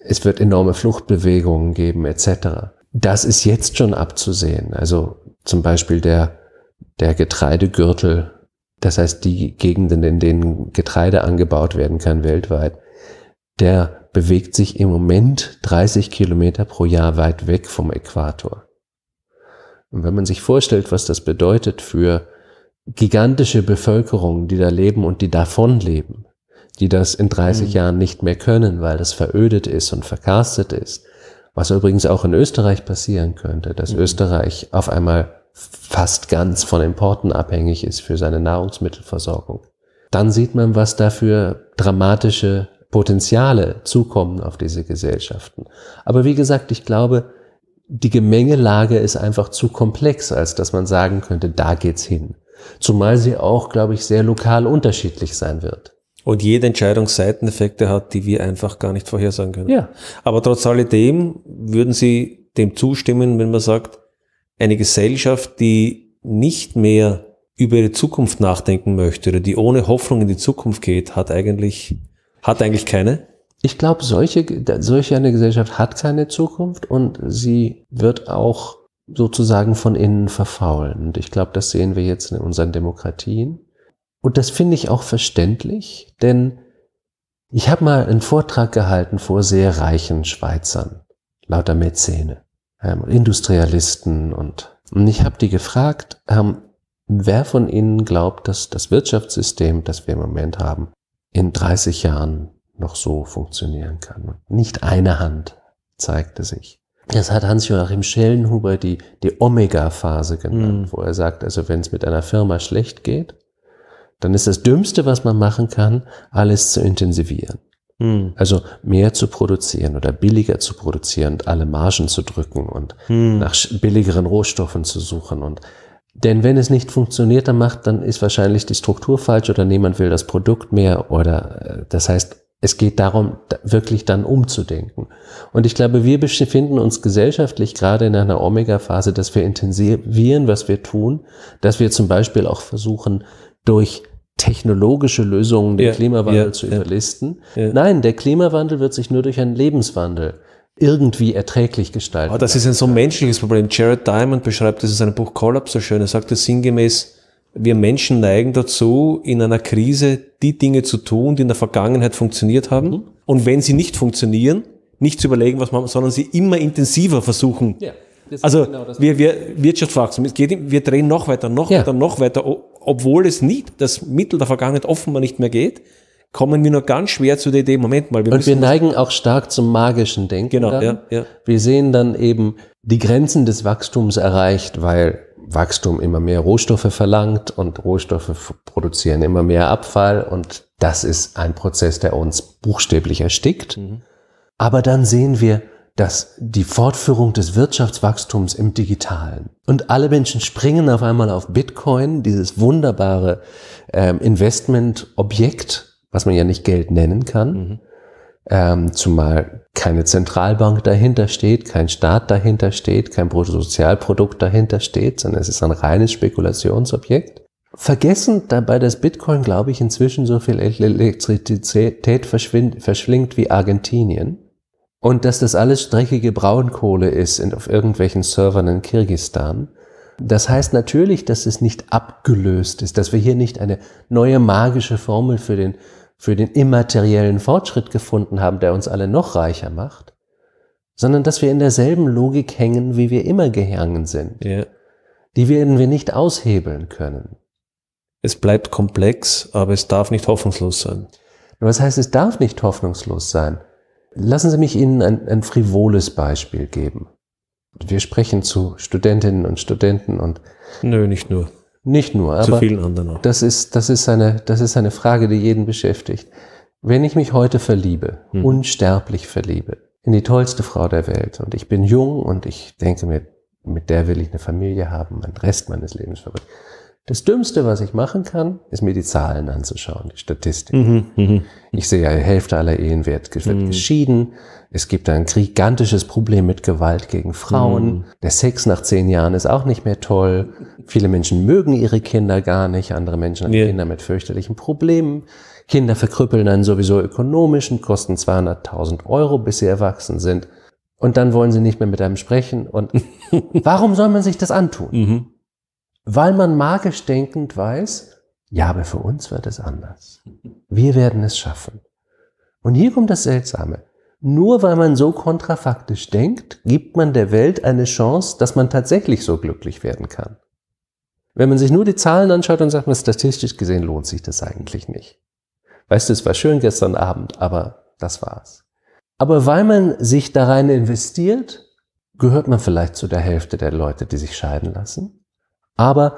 Es wird enorme Fluchtbewegungen geben etc. Das ist jetzt schon abzusehen. Also zum Beispiel der der Getreidegürtel, das heißt die Gegenden, in denen Getreide angebaut werden kann weltweit, der bewegt sich im Moment 30 Kilometer pro Jahr weit weg vom Äquator. Und wenn man sich vorstellt, was das bedeutet für gigantische Bevölkerungen, die da leben und die davon leben, die das in 30 mhm. Jahren nicht mehr können, weil das verödet ist und verkarstet ist, was übrigens auch in Österreich passieren könnte, dass mhm. Österreich auf einmal fast ganz von Importen abhängig ist für seine Nahrungsmittelversorgung, dann sieht man, was dafür dramatische Potenziale zukommen auf diese Gesellschaften. Aber wie gesagt, ich glaube, die Gemengelage ist einfach zu komplex, als dass man sagen könnte, da geht's hin. Zumal sie auch, glaube ich, sehr lokal unterschiedlich sein wird. Und jede Entscheidung Seiteneffekte hat, die wir einfach gar nicht vorhersagen können. Ja. Aber trotz alledem würden Sie dem zustimmen, wenn man sagt, eine Gesellschaft, die nicht mehr über ihre Zukunft nachdenken möchte oder die ohne Hoffnung in die Zukunft geht, hat eigentlich, hat eigentlich keine? Ich glaube, solche, solche eine Gesellschaft hat keine Zukunft und sie wird auch sozusagen von innen verfaulen. Und ich glaube, das sehen wir jetzt in unseren Demokratien. Und das finde ich auch verständlich, denn ich habe mal einen Vortrag gehalten vor sehr reichen Schweizern, lauter Mäzene ähm, Industrialisten und, und ich habe die gefragt, ähm, wer von Ihnen glaubt, dass das Wirtschaftssystem, das wir im Moment haben, in 30 Jahren noch so funktionieren kann? Nicht eine Hand zeigte sich. Das hat Hans-Joachim Schellenhuber die, die Omega-Phase genannt, mm. wo er sagt, also wenn es mit einer Firma schlecht geht, dann ist das Dümmste, was man machen kann, alles zu intensivieren. Hm. Also mehr zu produzieren oder billiger zu produzieren und alle Margen zu drücken und hm. nach billigeren Rohstoffen zu suchen. Und denn wenn es nicht funktioniert, dann macht, dann ist wahrscheinlich die Struktur falsch oder niemand will das Produkt mehr oder äh, das heißt, es geht darum, wirklich dann umzudenken. Und ich glaube, wir befinden uns gesellschaftlich gerade in einer Omega-Phase, dass wir intensivieren, was wir tun, dass wir zum Beispiel auch versuchen, durch technologische Lösungen den ja, Klimawandel ja, zu überlisten. Ja, Nein, der Klimawandel wird sich nur durch einen Lebenswandel irgendwie erträglich gestalten. Aber ah, das ist ein so menschliches Problem. Jared Diamond beschreibt das in seinem Buch Collapse so schön. Er sagt das sinngemäß, wir Menschen neigen dazu, in einer Krise die Dinge zu tun, die in der Vergangenheit funktioniert haben. Mhm. Und wenn sie nicht funktionieren, nicht zu überlegen, was man, sondern sie immer intensiver versuchen. Ja, also genau wir, wir Wirtschaftswachstum, es geht, wir drehen noch weiter, noch ja. weiter, noch weiter obwohl es nicht, das Mittel der Vergangenheit offenbar nicht mehr geht, kommen wir nur ganz schwer zu der Idee, Moment mal. Wir und wir neigen auch stark zum magischen Denken. Genau, ja, ja. Wir sehen dann eben die Grenzen des Wachstums erreicht, weil Wachstum immer mehr Rohstoffe verlangt und Rohstoffe produzieren immer mehr Abfall und das ist ein Prozess, der uns buchstäblich erstickt. Mhm. Aber dann sehen wir, dass die Fortführung des Wirtschaftswachstums im Digitalen und alle Menschen springen auf einmal auf Bitcoin, dieses wunderbare ähm, Investmentobjekt, was man ja nicht Geld nennen kann, mhm. ähm, zumal keine Zentralbank dahinter steht, kein Staat dahinter steht, kein Bruttosozialprodukt dahinter steht, sondern es ist ein reines Spekulationsobjekt. Vergessen dabei, dass Bitcoin, glaube ich, inzwischen so viel Elektrizität verschwindt, verschlingt wie Argentinien und dass das alles dreckige Braunkohle ist auf irgendwelchen Servern in Kirgistan. Das heißt natürlich, dass es nicht abgelöst ist, dass wir hier nicht eine neue magische Formel für den, für den immateriellen Fortschritt gefunden haben, der uns alle noch reicher macht, sondern dass wir in derselben Logik hängen, wie wir immer gehangen sind. Ja. Die werden wir nicht aushebeln können. Es bleibt komplex, aber es darf nicht hoffnungslos sein. Was heißt, es darf nicht hoffnungslos sein? Lassen Sie mich Ihnen ein, ein frivoles Beispiel geben. Wir sprechen zu Studentinnen und Studenten und. Nö, nicht nur. Nicht nur, zu aber. Zu vielen anderen auch. Das ist, das ist eine, das ist eine Frage, die jeden beschäftigt. Wenn ich mich heute verliebe, hm. unsterblich verliebe, in die tollste Frau der Welt und ich bin jung und ich denke mir, mit der will ich eine Familie haben, den Rest meines Lebens verbringen das Dümmste, was ich machen kann, ist mir die Zahlen anzuschauen, die Statistiken. Mhm, mhm, ich sehe ja, die Hälfte aller Ehen wird, mhm. geschieden. Es gibt ein gigantisches Problem mit Gewalt gegen Frauen. Mhm. Der Sex nach zehn Jahren ist auch nicht mehr toll. Viele Menschen mögen ihre Kinder gar nicht. Andere Menschen haben ja. Kinder mit fürchterlichen Problemen. Kinder verkrüppeln dann sowieso ökonomischen, kosten 200.000 Euro, bis sie erwachsen sind. Und dann wollen sie nicht mehr mit einem sprechen. Und warum soll man sich das antun? Mhm weil man magisch denkend weiß, ja, aber für uns wird es anders. Wir werden es schaffen. Und hier kommt das Seltsame. Nur weil man so kontrafaktisch denkt, gibt man der Welt eine Chance, dass man tatsächlich so glücklich werden kann. Wenn man sich nur die Zahlen anschaut und sagt, man statistisch gesehen lohnt sich das eigentlich nicht. Weißt du, es war schön gestern Abend, aber das war's. Aber weil man sich da rein investiert, gehört man vielleicht zu der Hälfte der Leute, die sich scheiden lassen. Aber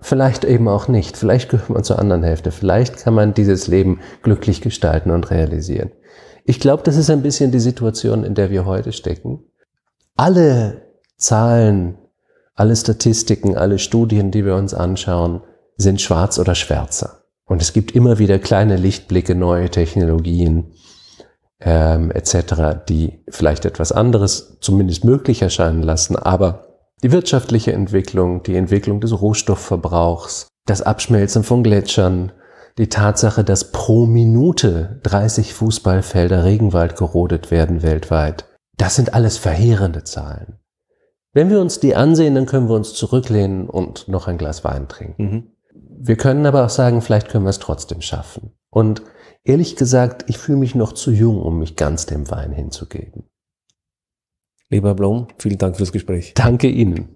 vielleicht eben auch nicht. Vielleicht gehört man zur anderen Hälfte. Vielleicht kann man dieses Leben glücklich gestalten und realisieren. Ich glaube, das ist ein bisschen die Situation, in der wir heute stecken. Alle Zahlen, alle Statistiken, alle Studien, die wir uns anschauen, sind schwarz oder schwärzer. Und es gibt immer wieder kleine Lichtblicke, neue Technologien ähm, etc., die vielleicht etwas anderes zumindest möglich erscheinen lassen, aber die wirtschaftliche Entwicklung, die Entwicklung des Rohstoffverbrauchs, das Abschmelzen von Gletschern, die Tatsache, dass pro Minute 30 Fußballfelder Regenwald gerodet werden weltweit, das sind alles verheerende Zahlen. Wenn wir uns die ansehen, dann können wir uns zurücklehnen und noch ein Glas Wein trinken. Mhm. Wir können aber auch sagen, vielleicht können wir es trotzdem schaffen. Und ehrlich gesagt, ich fühle mich noch zu jung, um mich ganz dem Wein hinzugeben. Lieber Blom, vielen Dank fürs Gespräch. Danke Ihnen.